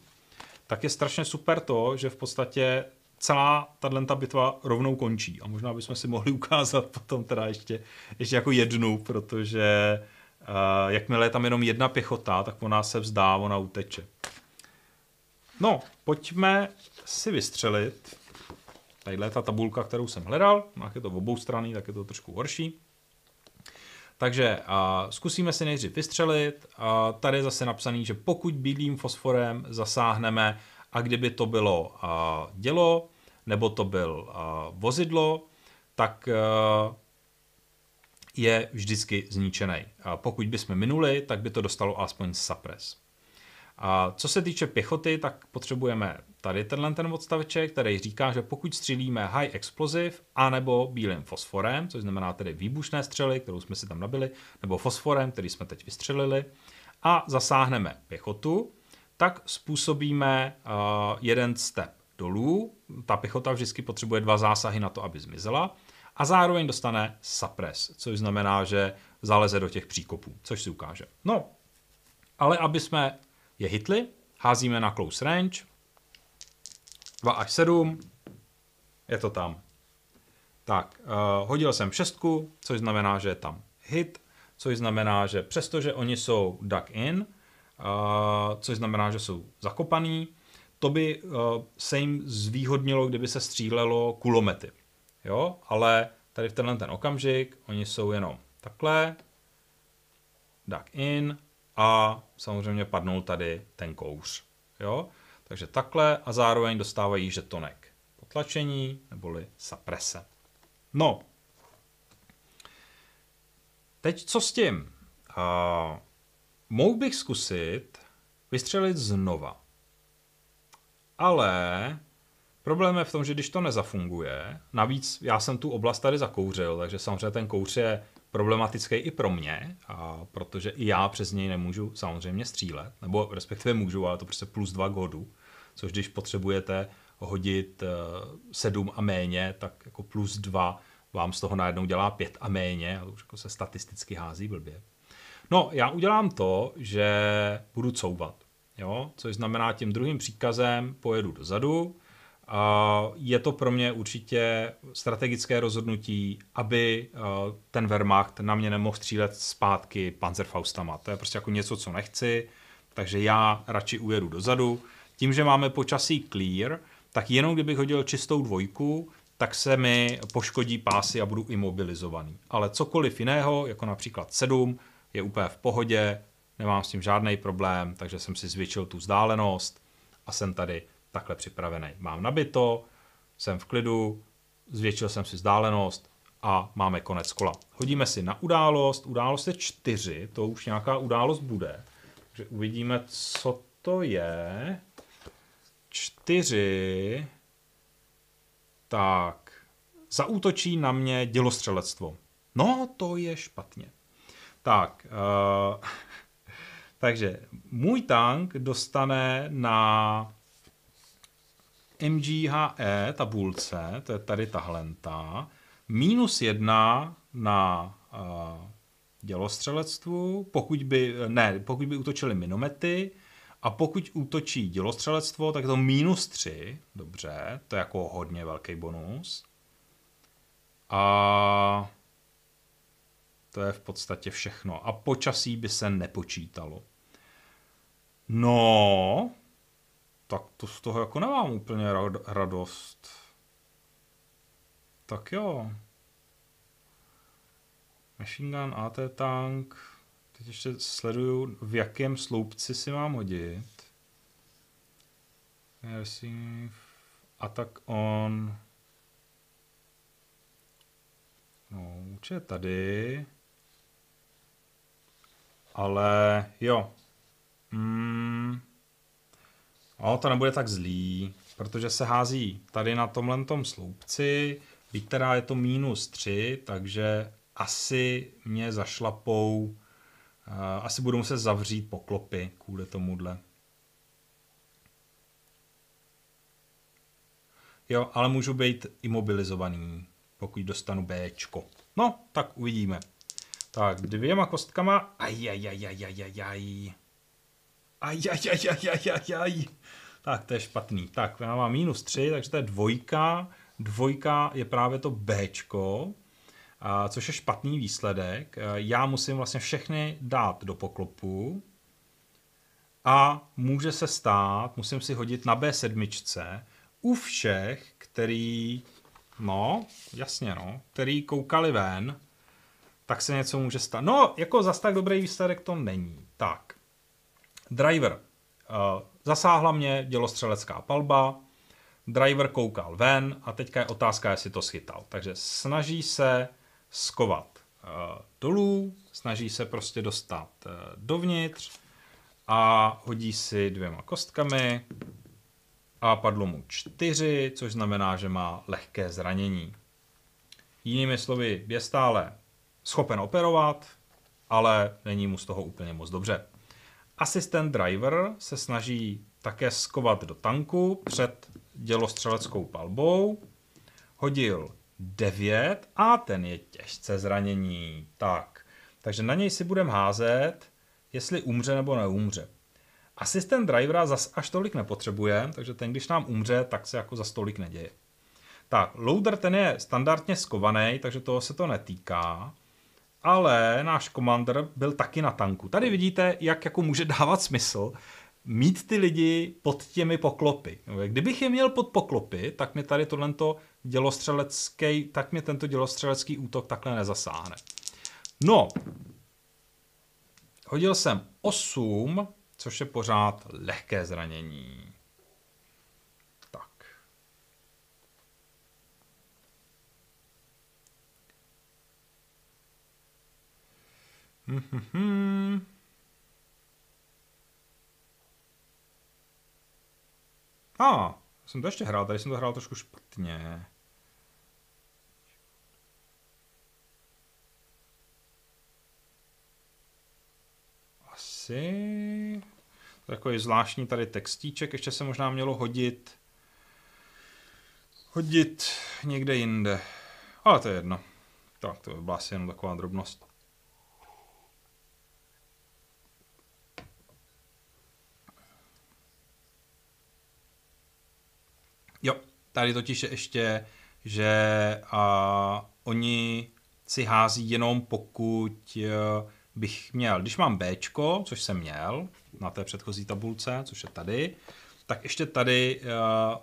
tak je strašně super to, že v podstatě celá tato bitva rovnou končí. A možná bychom si mohli [LAUGHS] ukázat potom teda ještě, ještě jako jednu, protože uh, jakmile je tam jenom jedna pěchota, tak ona se vzdá, ona uteče. No, pojďme si vystřelit Tadyhle ta tabulka, kterou jsem hledal, jak je to obou strany, tak je to trošku horší. Takže a zkusíme si nejdřív vystřelit. A tady je zase napsaný, že pokud bílým fosforem zasáhneme, a kdyby to bylo a, dělo, nebo to byl a, vozidlo, tak a, e, je vždycky zničený. A pokud bychom minuli, tak by to dostalo aspoň sapres. A co se týče pěchoty, tak potřebujeme tady tenhle ten odstaveček, který říká, že pokud střílíme high explosive anebo bílým fosforem, což znamená tedy výbušné střely, kterou jsme si tam nabili, nebo fosforem, který jsme teď vystřelili, a zasáhneme pěchotu, tak způsobíme uh, jeden step dolů. Ta pěchota vždycky potřebuje dva zásahy na to, aby zmizela. A zároveň dostane suppress, což znamená, že zaleze do těch příkopů, což si ukáže. No, ale aby jsme je hitli, házíme na close range, 2 až 7, je to tam. Tak, uh, hodil jsem šestku, což znamená, že je tam hit, což znamená, že přestože oni jsou duck in, uh, což znamená, že jsou zakopaný, to by uh, se jim zvýhodnilo, kdyby se střílelo kulomety. Jo, ale tady v tenhle ten okamžik oni jsou jenom takhle, duck in a samozřejmě padnul tady ten kouř. Jo? Takže takhle a zároveň dostávají žetonek potlačení neboli saprese. No, teď co s tím? Uh, mohl bych zkusit vystřelit znova. Ale problém je v tom, že když to nezafunguje, navíc já jsem tu oblast tady zakouřil, takže samozřejmě ten kouř je problematický i pro mě, a protože i já přes něj nemůžu samozřejmě střílet, nebo respektive můžu, ale to prostě plus dva godu, což když potřebujete hodit eh, sedm a méně, tak jako plus dva vám z toho najednou dělá pět a méně, ale už jako se statisticky hází blbě. No, já udělám to, že budu couvat, jo? což znamená tím druhým příkazem pojedu dozadu, je to pro mě určitě strategické rozhodnutí, aby eh, ten Wehrmacht na mě nemohl střílet zpátky Panzerfaustama. To je prostě jako něco, co nechci, takže já radši ujedu dozadu. Tím, že máme počasí clear, tak jenom kdybych hodil čistou dvojku, tak se mi poškodí pásy a budu imobilizovaný. Ale cokoliv jiného, jako například 7, je úplně v pohodě, nemám s tím žádný problém, takže jsem si zvětšil tu vzdálenost a jsem tady takhle připravený. Mám nabito, jsem v klidu, zvětšil jsem si vzdálenost a máme konec kola. Hodíme si na událost, událost je čtyři. to už nějaká událost bude. Takže uvidíme, co to je. čtyři. Tak. Zaútočí na mě dělostřelectvo. No, to je špatně. Tak. Uh, [LAUGHS] takže můj tank dostane na MGHE tabulce, to je tady tahle, minus jedna na uh, dělostřelectvu, pokud by, ne, pokud by útočili minomety, a pokud útočí dělostřelectvo, tak je to minus tři, dobře, to je jako hodně velký bonus. A to je v podstatě všechno. A počasí by se nepočítalo. No, tak to z toho jako nemám úplně radost. Tak jo. Machine Gun, AT Tank. Teď ještě sleduju, v jakém sloupci si mám hodit. A attack on. No, už je tady. Ale jo. Mm, O, to nebude tak zlý, protože se hází tady na tomhle tom sloupci, která je to minus 3, takže asi mě zašlapou, uh, asi budu muset zavřít poklopy kvůli tomuhle. Jo, ale můžu být imobilizovaný, pokud dostanu Bčko. No, tak uvidíme. Tak, dvěma kostkama. Ajajajajajajaj. Aj, aj, aj, aj, aj, aj, aj. Tak to je špatný. Tak já mám minus 3, takže to je dvojka. Dvojka je právě to Bčko, což je špatný výsledek. Já musím vlastně všechny dát do poklopu a může se stát, musím si hodit na B7 u všech, který, no, jasně no, který koukali ven, tak se něco může stát. No, jako zas tak dobrý výsledek to není. Tak, Driver eh, zasáhla mě dělostřelecká palba, driver koukal ven a teďka je otázka, jestli to schytal. Takže snaží se skovat eh, dolů, snaží se prostě dostat eh, dovnitř a hodí si dvěma kostkami a padlo mu čtyři, což znamená, že má lehké zranění. Jinými slovy, je stále schopen operovat, ale není mu z toho úplně moc dobře. Asistent driver se snaží také skovat do tanku před dělostřeleckou palbou. Hodil 9 a ten je těžce zranění. Tak, takže na něj si budeme házet, jestli umře nebo neumře. Asistent drivera zas až tolik nepotřebuje, takže ten, když nám umře, tak se jako za tolik neděje. Tak, loader ten je standardně skovaný, takže toho se to netýká ale náš komandr byl taky na tanku. Tady vidíte, jak jako může dávat smysl mít ty lidi pod těmi poklopy. No, kdybych je měl pod poklopy, tak mě tady tohleto dělostřelecký, tak mě tento dělostřelecký útok takhle nezasáhne. No, hodil jsem 8, což je pořád lehké zranění. A, mhm. ah, jsem to ještě hrál, tady jsem to hrál trošku špatně. Asi... Takový zvláštní tady textíček, ještě se možná mělo hodit... Hodit někde jinde. Ale to je jedno. Tak, to byla asi jenom taková drobnost. Tady totiž je ještě, že a oni si hází jenom pokud e, bych měl, když mám B, což jsem měl na té předchozí tabulce, což je tady, tak ještě tady e,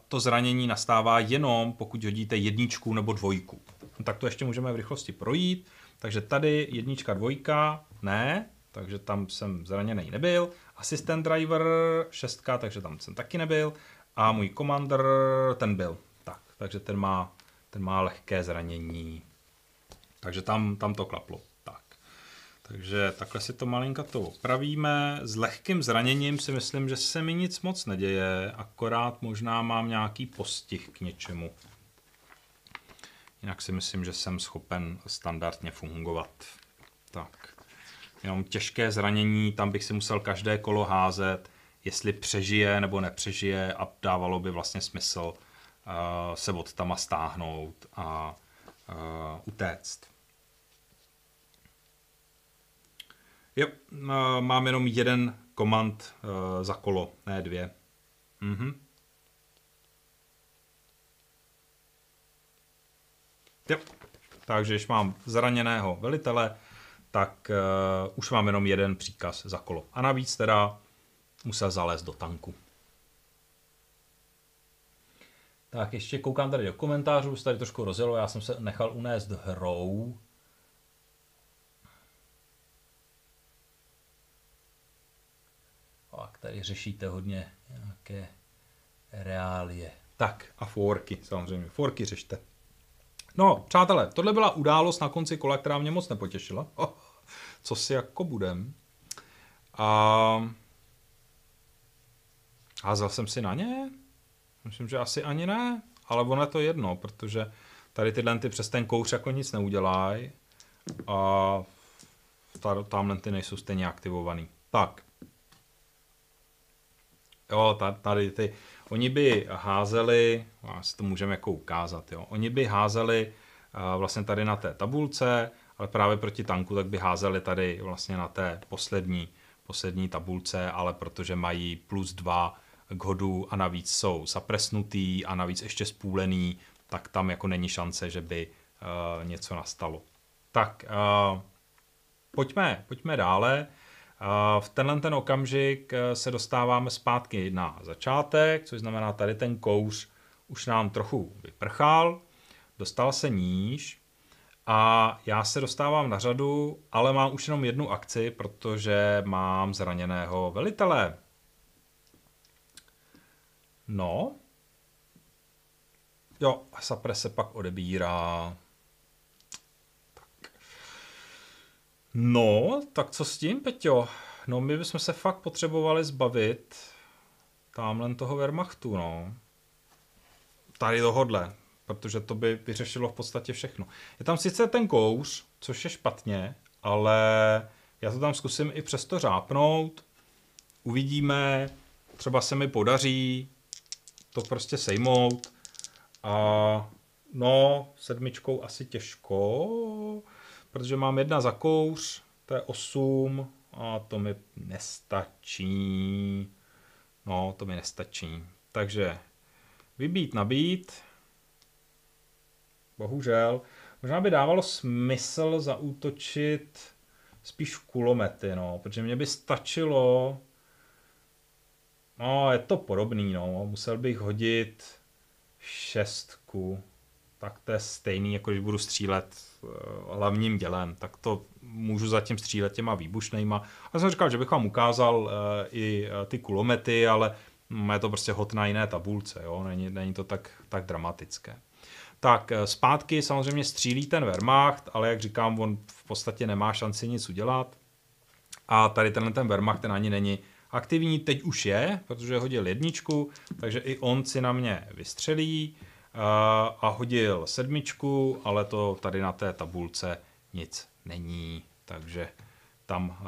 to zranění nastává jenom pokud hodíte jedničku nebo dvojku. No, tak to ještě můžeme v rychlosti projít. Takže tady jednička, dvojka, ne, takže tam jsem zraněný nebyl. Assistant driver šestka, takže tam jsem taky nebyl. A můj commander, ten byl takže ten má, ten má lehké zranění. Takže tam, tam to klaplo. Tak. Takže takhle si to malinka to opravíme. S lehkým zraněním si myslím, že se mi nic moc neděje, akorát možná mám nějaký postih k něčemu. Jinak si myslím, že jsem schopen standardně fungovat. Tak. Jenom těžké zranění, tam bych si musel každé kolo házet, jestli přežije nebo nepřežije a dávalo by vlastně smysl Eh, se od tama stáhnout a eh, utéct. Jo, eh, mám jenom jeden komand za kolo, ne dvě. Mm-hmm. Jo. Takže když mám zraněného velitele, tak uh, už mám jenom jeden příkaz za kolo. A navíc teda musel zalézt do tanku. Tak ještě koukám tady do komentářů, se tady trošku rozjelo, já jsem se nechal unést hrou. Tak tady řešíte hodně nějaké reálie. Tak a forky, samozřejmě, forky řešte. No, přátelé, tohle byla událost na konci kola, která mě moc nepotěšila. [LAUGHS] Oh, co si jako budem? A házel jsem si na ně? Myslím, že asi ani ne, ale ono je to jedno, protože tady tyhle ty přes ten kouř jako nic neudělají a tamhle ty nejsou stejně aktivovaný. Tak. Jo, tady ty, oni by házeli, asi to můžeme jako ukázat, jo, oni by házeli eh, vlastně tady na té tabulce, ale právě proti tanku, tak by házeli tady vlastně na té poslední, poslední tabulce, ale protože mají plus dva k hodu a navíc jsou zapresnutý a navíc ještě spůlený, tak tam jako není šance, že by uh, něco nastalo. Tak uh, pojďme, pojďme dále. Uh, v tenhle ten okamžik se dostáváme zpátky na začátek, což znamená tady ten kouř už nám trochu vyprchal, dostal se níž a já se dostávám na řadu, ale mám už jenom jednu akci, protože mám zraněného velitele. No. Jo, a Sapre se pak odebírá. Tak. No, tak co s tím, Peťo? No, my bychom se fakt potřebovali zbavit tamhle toho Wehrmachtu, no. Tady dohodle, protože to by vyřešilo v podstatě všechno. Je tam sice ten kouř, což je špatně, ale já to tam zkusím i přesto řápnout. Uvidíme, třeba se mi podaří, to prostě sejmout. A no, sedmičkou asi těžko, protože mám jedna za kouř, to je 8 a to mi nestačí. No, to mi nestačí. Takže vybít, nabít. Bohužel. Možná by dávalo smysl zaútočit spíš kulomety, no, protože mě by stačilo No, je to podobný, no. Musel bych hodit šestku. Tak to je stejný, jako když budu střílet eh, hlavním dělem. Tak to můžu zatím střílet těma výbušnejma. A jsem říkal, že bych vám ukázal eh, i eh, ty kulomety, ale hm, je to prostě hot na jiné tabulce, jo. Není, není to tak, tak dramatické. Tak zpátky samozřejmě střílí ten Wehrmacht, ale jak říkám, on v podstatě nemá šanci nic udělat. A tady tenhle ten Wehrmacht ten ani není Aktivní teď už je, protože hodil jedničku, takže i on si na mě vystřelí a hodil sedmičku, ale to tady na té tabulce nic není, takže tam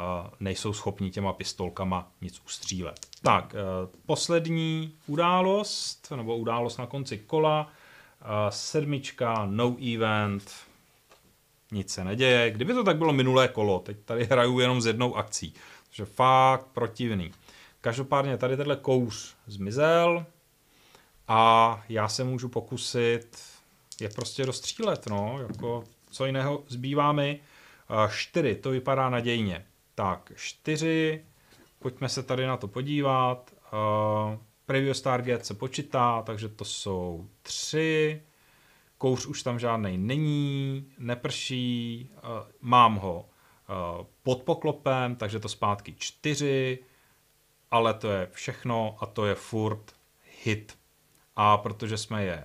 nejsou schopni těma pistolkama nic ustřílet. Tak, poslední událost, nebo událost na konci kola, sedmička, no event, nic se neděje. Kdyby to tak bylo minulé kolo, teď tady hraju jenom s jednou akcí, takže fakt protivný. Každopádně tady tenhle kouř zmizel a já se můžu pokusit je prostě dostřílet, no, jako co jiného zbývá mi. Eh, čtyři, to vypadá nadějně. Tak, čtyři, pojďme se tady na to podívat. Uh, eh, previous target se počítá, takže to jsou tři. Kouř už tam žádný není, neprší, eh, mám ho. Eh, pod poklopem, takže to zpátky čtyři, ale to je všechno a to je furt hit. A protože jsme je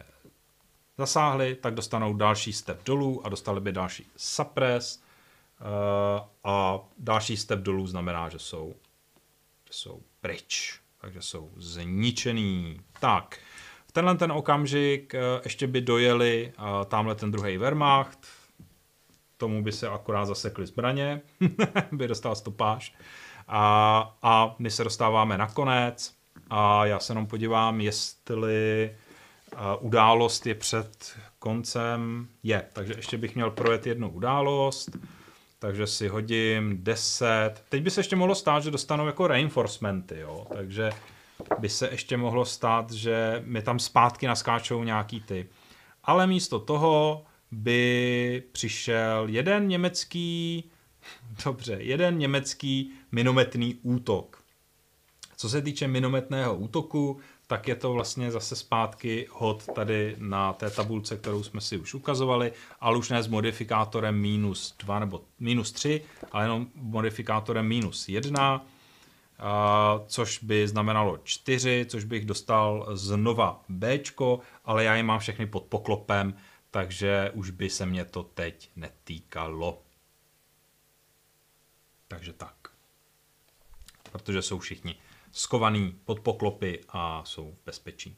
zasáhli, tak dostanou další step dolů a dostali by další suppress eh, a další step dolů znamená, že jsou, že jsou pryč, takže jsou zničený. Tak, v tenhle ten okamžik eh, ještě by dojeli tamhle ten druhý Wehrmacht, tomu by se akorát zasekly zbraně, [LAUGHS] by dostal stopáž. A, a my se dostáváme na konec a já se jenom podívám, jestli uh, událost je před koncem. Je, takže ještě bych měl projet jednu událost. Takže si hodím 10. Teď by se ještě mohlo stát, že dostanou jako reinforcementy, jo. Takže by se ještě mohlo stát, že mi tam zpátky naskáčou nějaký ty. Ale místo toho by přišel jeden německý, dobře, jeden německý minometný útok. Co se týče minometného útoku, tak je to vlastně zase zpátky hod tady na té tabulce, kterou jsme si už ukazovali, ale už ne s modifikátorem minus 2 nebo minus 3, ale jenom modifikátorem minus 1, což by znamenalo 4, což bych dostal znova B, ale já je mám všechny pod poklopem, takže už by se mě to teď netýkalo. Takže tak. Protože jsou všichni skovaný pod poklopy a jsou v bezpečí.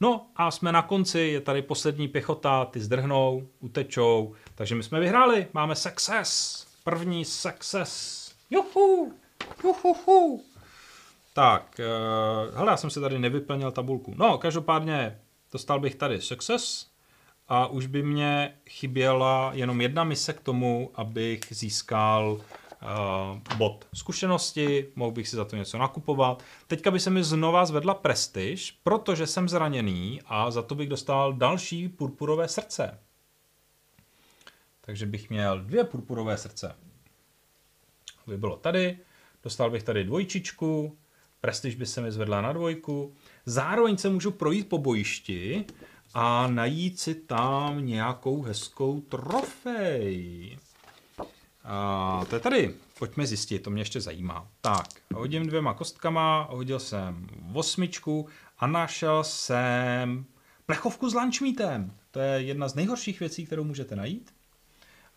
No a jsme na konci, je tady poslední pěchota, ty zdrhnou, utečou, takže my jsme vyhráli, máme success, první success, juhu, juhuhu. Tak, eh, hele, já jsem si tady nevyplnil tabulku. No, každopádně dostal bych tady success, a už by mě chyběla jenom jedna mise k tomu, abych získal uh, bod zkušenosti, mohl bych si za to něco nakupovat. Teďka by se mi znova zvedla prestiž, protože jsem zraněný a za to bych dostal další purpurové srdce. Takže bych měl dvě purpurové srdce. by bylo tady, dostal bych tady dvojčičku, prestiž by se mi zvedla na dvojku. Zároveň se můžu projít po bojišti, a najít si tam nějakou hezkou trofej. A to je tady. Pojďme zjistit, to mě ještě zajímá. Tak, hodím dvěma kostkama, hodil jsem osmičku a našel jsem plechovku s lunchmeatem. To je jedna z nejhorších věcí, kterou můžete najít.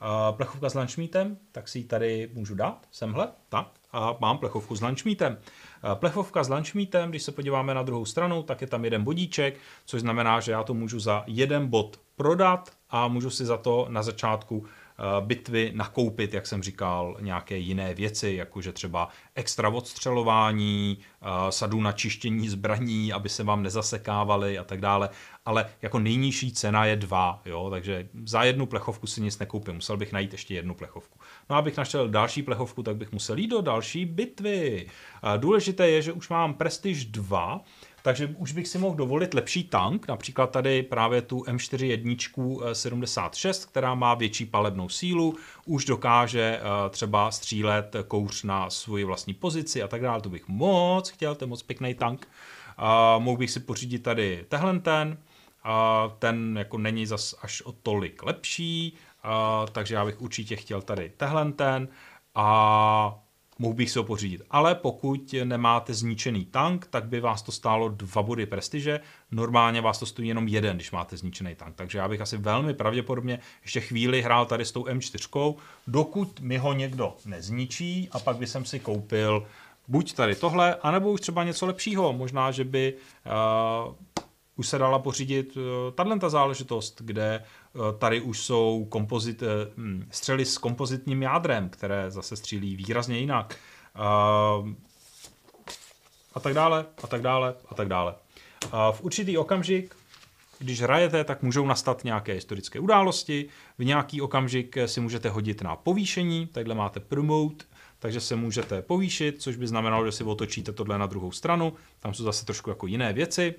A plechovka s lunchmeatem, tak si ji tady můžu dát, semhle, tak, a mám plechovku s lunchmeatem. Plechovka s lunchmeatem, když se podíváme na druhou stranu, tak je tam jeden bodíček, což znamená, že já to můžu za jeden bod prodat a můžu si za to na začátku Eh, bitvy nakoupit, jak jsem říkal, nějaké jiné věci, jakože třeba extra odstřelování, eh, sadu na čištění zbraní, aby se vám nezasekávaly a tak dále. Ale jako nejnižší cena je dva, jo? takže za jednu plechovku si nic nekoupím, musel bych najít ještě jednu plechovku. No a abych našel další plechovku, tak bych musel jít do další bitvy. Eh, důležité je, že už mám Prestige 2, takže už bych si mohl dovolit lepší tank, například tady právě tu M4 jedničku 76, eh, která má větší palebnou sílu, už dokáže eh, třeba střílet kouř na svoji vlastní pozici a tak dále, to bych moc chtěl, to je moc pěkný tank. mohl bych si pořídit tady tehle ten, ten jako není zas až o tolik lepší, takže já bych určitě chtěl tady tehle ten a mohl bych si ho pořídit. Ale pokud nemáte zničený tank, tak by vás to stálo dva body prestiže. Normálně vás to stojí jenom jeden, když máte zničený tank. Takže já bych asi velmi pravděpodobně ještě chvíli hrál tady s tou M4, dokud mi ho někdo nezničí a pak by jsem si koupil buď tady tohle, anebo už třeba něco lepšího. Možná, že by uh, už se dala pořídit tahle eh, ta záležitost, kde Eh, tady už jsou kompozit, eh, hm, střely s kompozitním jádrem, které zase střílí výrazně jinak. Eh, a tak dále, a tak dále, a tak dále. V určitý okamžik když hrajete, tak můžou nastat nějaké historické události, v nějaký okamžik si můžete hodit na povýšení, takhle máte promote, takže se můžete povýšit, což by znamenalo, že si otočíte tohle na druhou stranu, tam jsou zase trošku jako jiné věci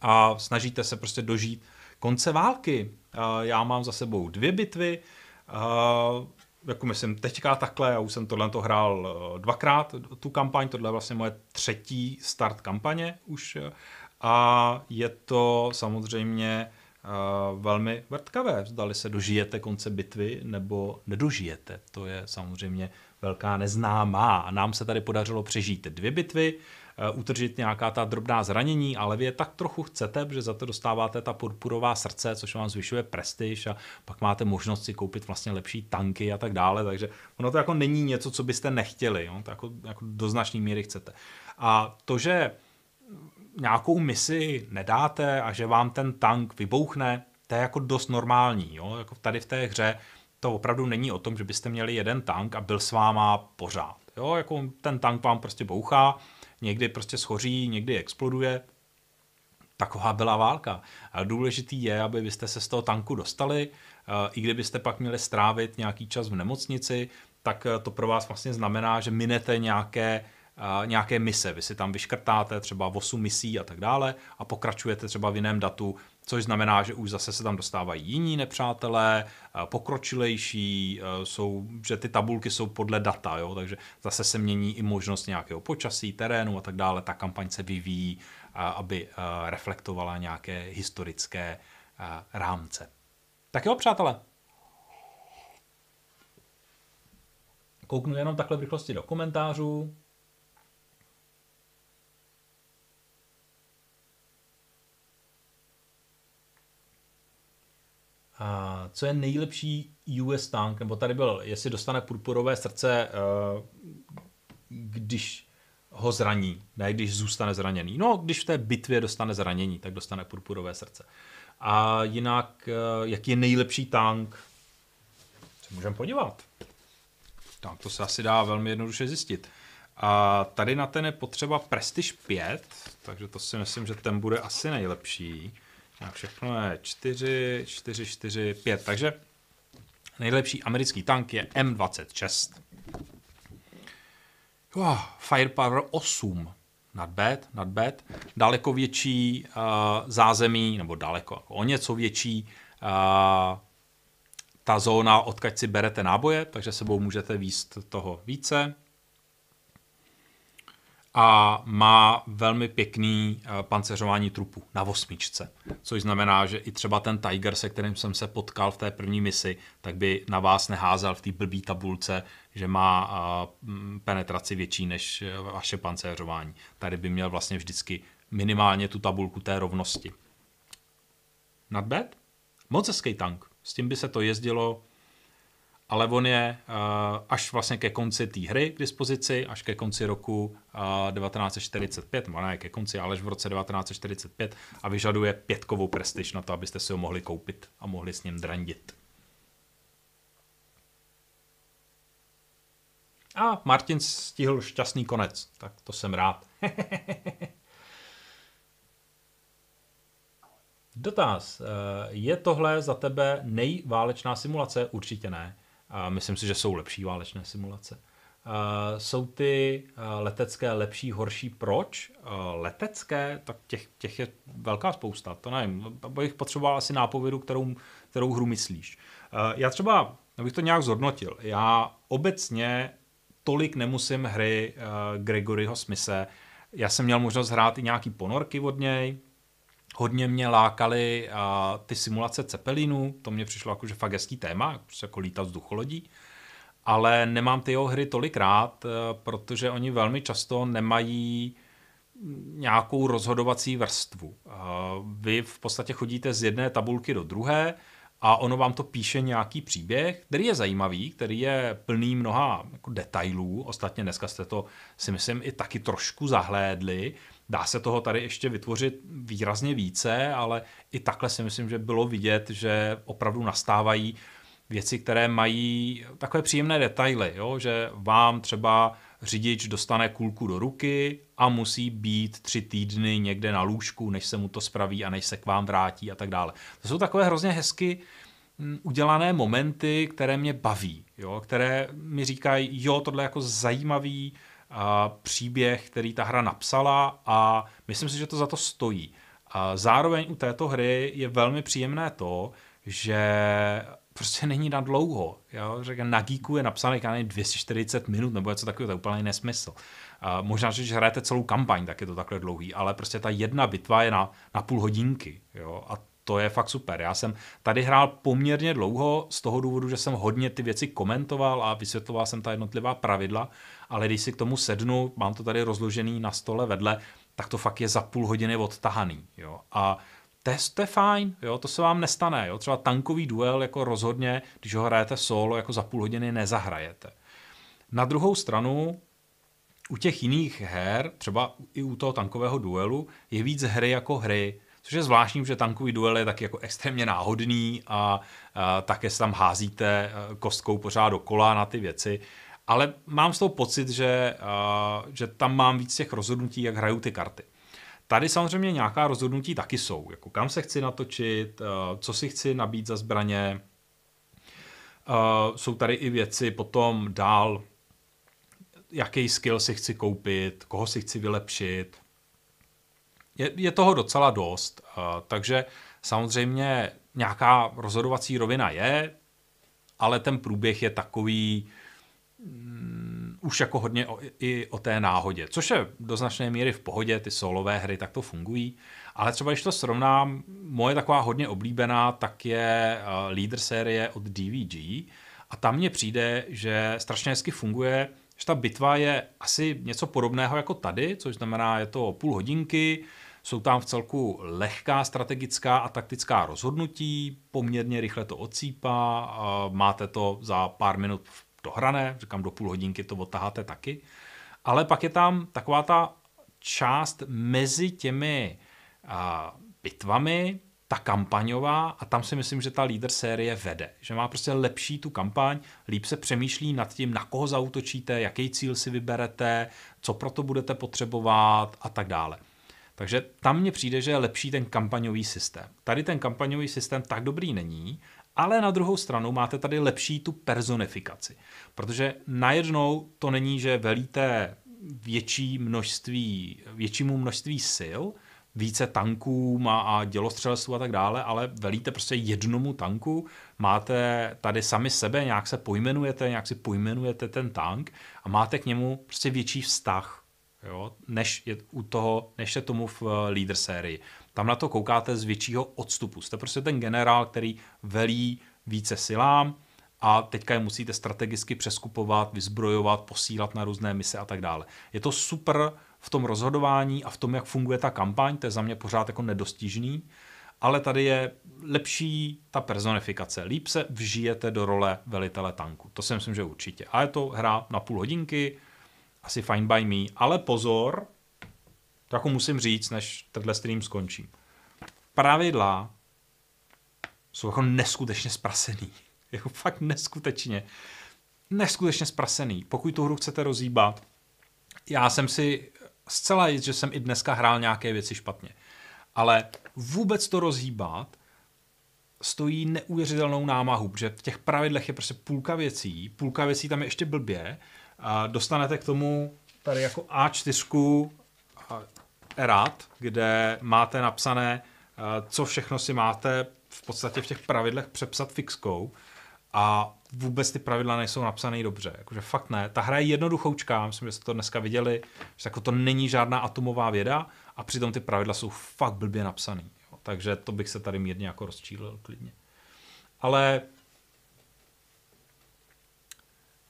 a snažíte se prostě dožít konce války. Eh, já mám za sebou dvě bitvy, eh, jako myslím teďka takhle, já už jsem tohle to hrál eh, dvakrát, tu kampaň, tohle je vlastně moje třetí start kampaně už a je to samozřejmě velmi vrtkavé. Zdali se dožijete konce bitvy nebo nedožijete. To je samozřejmě velká neznámá. Nám se tady podařilo přežít dvě bitvy, Eh, utržit nějaká ta drobná zranění, ale vy je tak trochu chcete, že za to dostáváte ta purpurová srdce, což vám zvyšuje prestiž a pak máte možnost si koupit vlastně lepší tanky a tak dále, takže ono to jako není něco, co byste nechtěli, jo? to jako, jako do značné míry chcete. A to, že nějakou misi nedáte a že vám ten tank vybouchne, to je jako dost normální. Jo? Jako tady v té hře to opravdu není o tom, že byste měli jeden tank a byl s váma pořád. Jo? Jako ten tank vám prostě bouchá, někdy prostě schoří, někdy exploduje. Taková byla válka. důležitý je, aby vy jste se z toho tanku dostali, eh, i kdybyste pak měli strávit nějaký čas v nemocnici, tak eh, to pro vás vlastně znamená, že minete nějaké eh, nějaké mise. Vy si tam vyškrtáte třeba 8 misí a tak dále a pokračujete třeba v jiném datu což znamená, že už zase se tam dostávají jiní nepřátelé, eh, pokročilejší, eh, jsou, že ty tabulky jsou podle data, jo, takže zase se mění i možnost nějakého počasí, terénu a tak dále. Ta kampaň se vyvíjí, eh, aby reflektovala nějaké historické rámce. Tak jo, přátelé, kouknu jenom takhle v rychlosti do komentářů. A co je nejlepší US tank, nebo tady byl, jestli dostane purpurové srdce, eh, když ho zraní, ne když zůstane zraněný. No, když v té bitvě dostane zranění, tak dostane purpurové srdce. A jinak, eh, jaký je nejlepší tank, se můžeme podívat. Tak to se asi dá velmi jednoduše zjistit. A tady na ten je potřeba Prestige 5, takže to si myslím, že ten bude asi nejlepší. A všechno je 4, 4, 4, 5. Takže nejlepší americký tank je M26. Wow, Firepower 8. Nadbed, nadbed. Daleko větší uh, zázemí, nebo daleko, jako o něco větší uh, ta zóna, odkud si berete náboje, takže sebou můžete výst toho více a má velmi pěkný eh, panceřování trupu na osmičce, což znamená, že i třeba ten Tiger, se kterým jsem se potkal v té první misi, tak by na vás neházel v té blbý tabulce, že má eh, penetraci větší než eh, vaše pancéřování. Tady by měl vlastně vždycky minimálně tu tabulku té rovnosti. Nadbet? Moc tank. S tím by se to jezdilo ale on je eh, až vlastně ke konci té hry k dispozici, až ke konci roku 1945, eh, ne ke konci, ale až v roce 1945 a vyžaduje pětkovou prestiž na to, abyste si ho mohli koupit a mohli s ním drandit. A Martin stihl šťastný konec, tak to jsem rád. [LAUGHS] Dotaz. Eh, je tohle za tebe nejválečná simulace? Určitě ne. A myslím si, že jsou lepší válečné simulace. Uh, jsou ty uh, letecké lepší, horší, proč? Uh, letecké, tak těch, těch je velká spousta, to nevím, bych potřeboval asi nápovědu, kterou, kterou hru myslíš. Já třeba, abych to nějak zhodnotil, já obecně tolik nemusím hry Gregoryho Smise, já jsem měl možnost hrát i nějaký ponorky od něj, Hodně mě lákaly a, ty simulace Cepelinů, to mě přišlo jako, že fakt hezký téma, jako, jako lítat ducholodí. ale nemám ty jeho hry tolik rád, e, protože oni velmi často nemají nějakou rozhodovací vrstvu. E, vy v podstatě chodíte z jedné tabulky do druhé a ono vám to píše nějaký příběh, který je zajímavý, který je plný mnoha jako detailů. Ostatně dneska jste to si myslím i taky trošku zahlédli, Dá se toho tady ještě vytvořit výrazně více, ale i takhle si myslím, že bylo vidět, že opravdu nastávají věci, které mají takové příjemné detaily, jo? že vám třeba řidič dostane kulku do ruky a musí být tři týdny někde na lůžku, než se mu to spraví a než se k vám vrátí a tak dále. To jsou takové hrozně hezky mm, udělané momenty, které mě baví, jo? které mi říkají, jo, tohle je jako zajímavý příběh, který ta hra napsala a myslím si, že to za to stojí. A zároveň u této hry je velmi příjemné to, že prostě není na dlouho. Já Říkám, na Geeku je napsaný 240 minut nebo něco takového, to je úplně nesmysl. A možná, že když hrajete celou kampaň, tak je to takhle dlouhý, ale prostě ta jedna bitva je na, na půl hodinky. Jo? A to je fakt super. Já jsem tady hrál poměrně dlouho z toho důvodu, že jsem hodně ty věci komentoval a vysvětloval jsem ta jednotlivá pravidla, ale když si k tomu sednu, mám to tady rozložený na stole vedle, tak to fakt je za půl hodiny odtahaný. Jo? A to je, to je fajn, jo, to se vám nestane. Jo? Třeba tankový duel jako rozhodně, když ho hrajete solo, jako za půl hodiny nezahrajete. Na druhou stranu, u těch jiných her, třeba i u toho tankového duelu, je víc hry jako hry což je zvláštní, protože tankový duel je taky jako extrémně náhodný a, a také se tam házíte e, kostkou pořád dokola na ty věci. Ale mám z toho pocit, že, a, že tam mám víc těch rozhodnutí, jak hrajou ty karty. Tady samozřejmě nějaká rozhodnutí taky jsou, jako kam se chci natočit, e, co si chci nabít za zbraně. E, jsou tady i věci potom dál, jaký skill si chci koupit, koho si chci vylepšit, je, je toho docela dost, eh, takže samozřejmě nějaká rozhodovací rovina je, ale ten průběh je takový mm, už jako hodně o, i o té náhodě, což je do značné míry v pohodě, ty solové hry tak to fungují, ale třeba když to srovnám, moje taková hodně oblíbená, tak je eh, Leader série od DVG a tam mně přijde, že strašně hezky funguje, že ta bitva je asi něco podobného jako tady, což znamená, je to půl hodinky, jsou tam v celku lehká strategická a taktická rozhodnutí, poměrně rychle to ocípá, máte to za pár minut dohrané, říkám do půl hodinky to odtaháte taky, ale pak je tam taková ta část mezi těmi bitvami, ta kampaňová a tam si myslím, že ta líder série vede, že má prostě lepší tu kampaň, líp se přemýšlí nad tím, na koho zautočíte, jaký cíl si vyberete, co proto budete potřebovat a tak dále. Takže tam mně přijde, že je lepší ten kampaňový systém. Tady ten kampaňový systém tak dobrý není, ale na druhou stranu máte tady lepší tu personifikaci, protože najednou to není, že velíte větší množství, většímu množství sil, více tanků a dělostřelstvu a tak dále, ale velíte prostě jednomu tanku, máte tady sami sebe, nějak se pojmenujete, nějak si pojmenujete ten tank a máte k němu prostě větší vztah jo, než, je u toho, než je tomu v eh, leader sérii. Tam na to koukáte z většího odstupu. Jste prostě ten generál, který velí více silám a teďka je musíte strategicky přeskupovat, vyzbrojovat, posílat na různé mise a tak dále. Je to super v tom rozhodování a v tom, jak funguje ta kampaň, to je za mě pořád jako nedostižný, ale tady je lepší ta personifikace. Líp se vžijete do role velitele tanku. To si myslím, že určitě. A je to hra na půl hodinky, asi fine by me, ale pozor, to jako musím říct, než tenhle stream skončí. Pravidla jsou jako neskutečně zprasený. [LAUGHS] Jako fakt neskutečně. Neskutečně zprasený. Pokud tu hru chcete rozjíbat, já jsem si zcela jist, že jsem i dneska hrál nějaké věci špatně. Ale vůbec to rozhýbat stojí neuvěřitelnou námahu, protože v těch pravidlech je prostě půlka věcí, půlka věcí tam je ještě blbě a dostanete k tomu tady jako A4 erát, kde máte napsané, eh, co všechno si máte v podstatě v těch pravidlech přepsat fixkou a vůbec ty pravidla nejsou napsané dobře. Jakože fakt ne. Ta hra je jednoduchoučká, myslím, že jste to dneska viděli, že jako to není žádná atomová věda a přitom ty pravidla jsou fakt blbě napsané. Takže to bych se tady mírně jako rozčílil klidně. Ale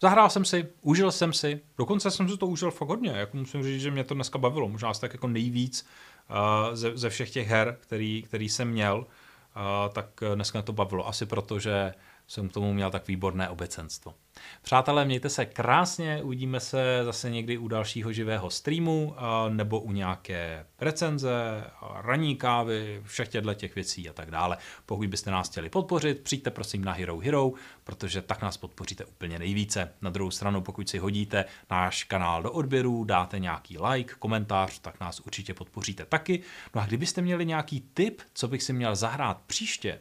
Zahrál jsem si, užil jsem si, dokonce jsem si to užil fakt hodně, jako musím říct, že mě to dneska bavilo, možná tak jako nejvíc uh, ze, ze všech těch her, který, který jsem měl, uh, tak dneska mě to bavilo, asi proto, že jsem k tomu měl tak výborné obecenstvo. Přátelé, mějte se krásně, uvidíme se zase někdy u dalšího živého streamu nebo u nějaké recenze, raní kávy, všech těchto těch věcí a tak dále. Pokud byste nás chtěli podpořit, přijďte prosím na Hero Hero, protože tak nás podpoříte úplně nejvíce. Na druhou stranu, pokud si hodíte náš kanál do odběru, dáte nějaký like, komentář, tak nás určitě podpoříte taky. No a kdybyste měli nějaký tip, co bych si měl zahrát příště,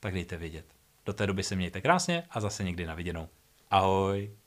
tak dejte vědět. Do té doby se mějte krásně a zase někdy na viděnou. Ahoj!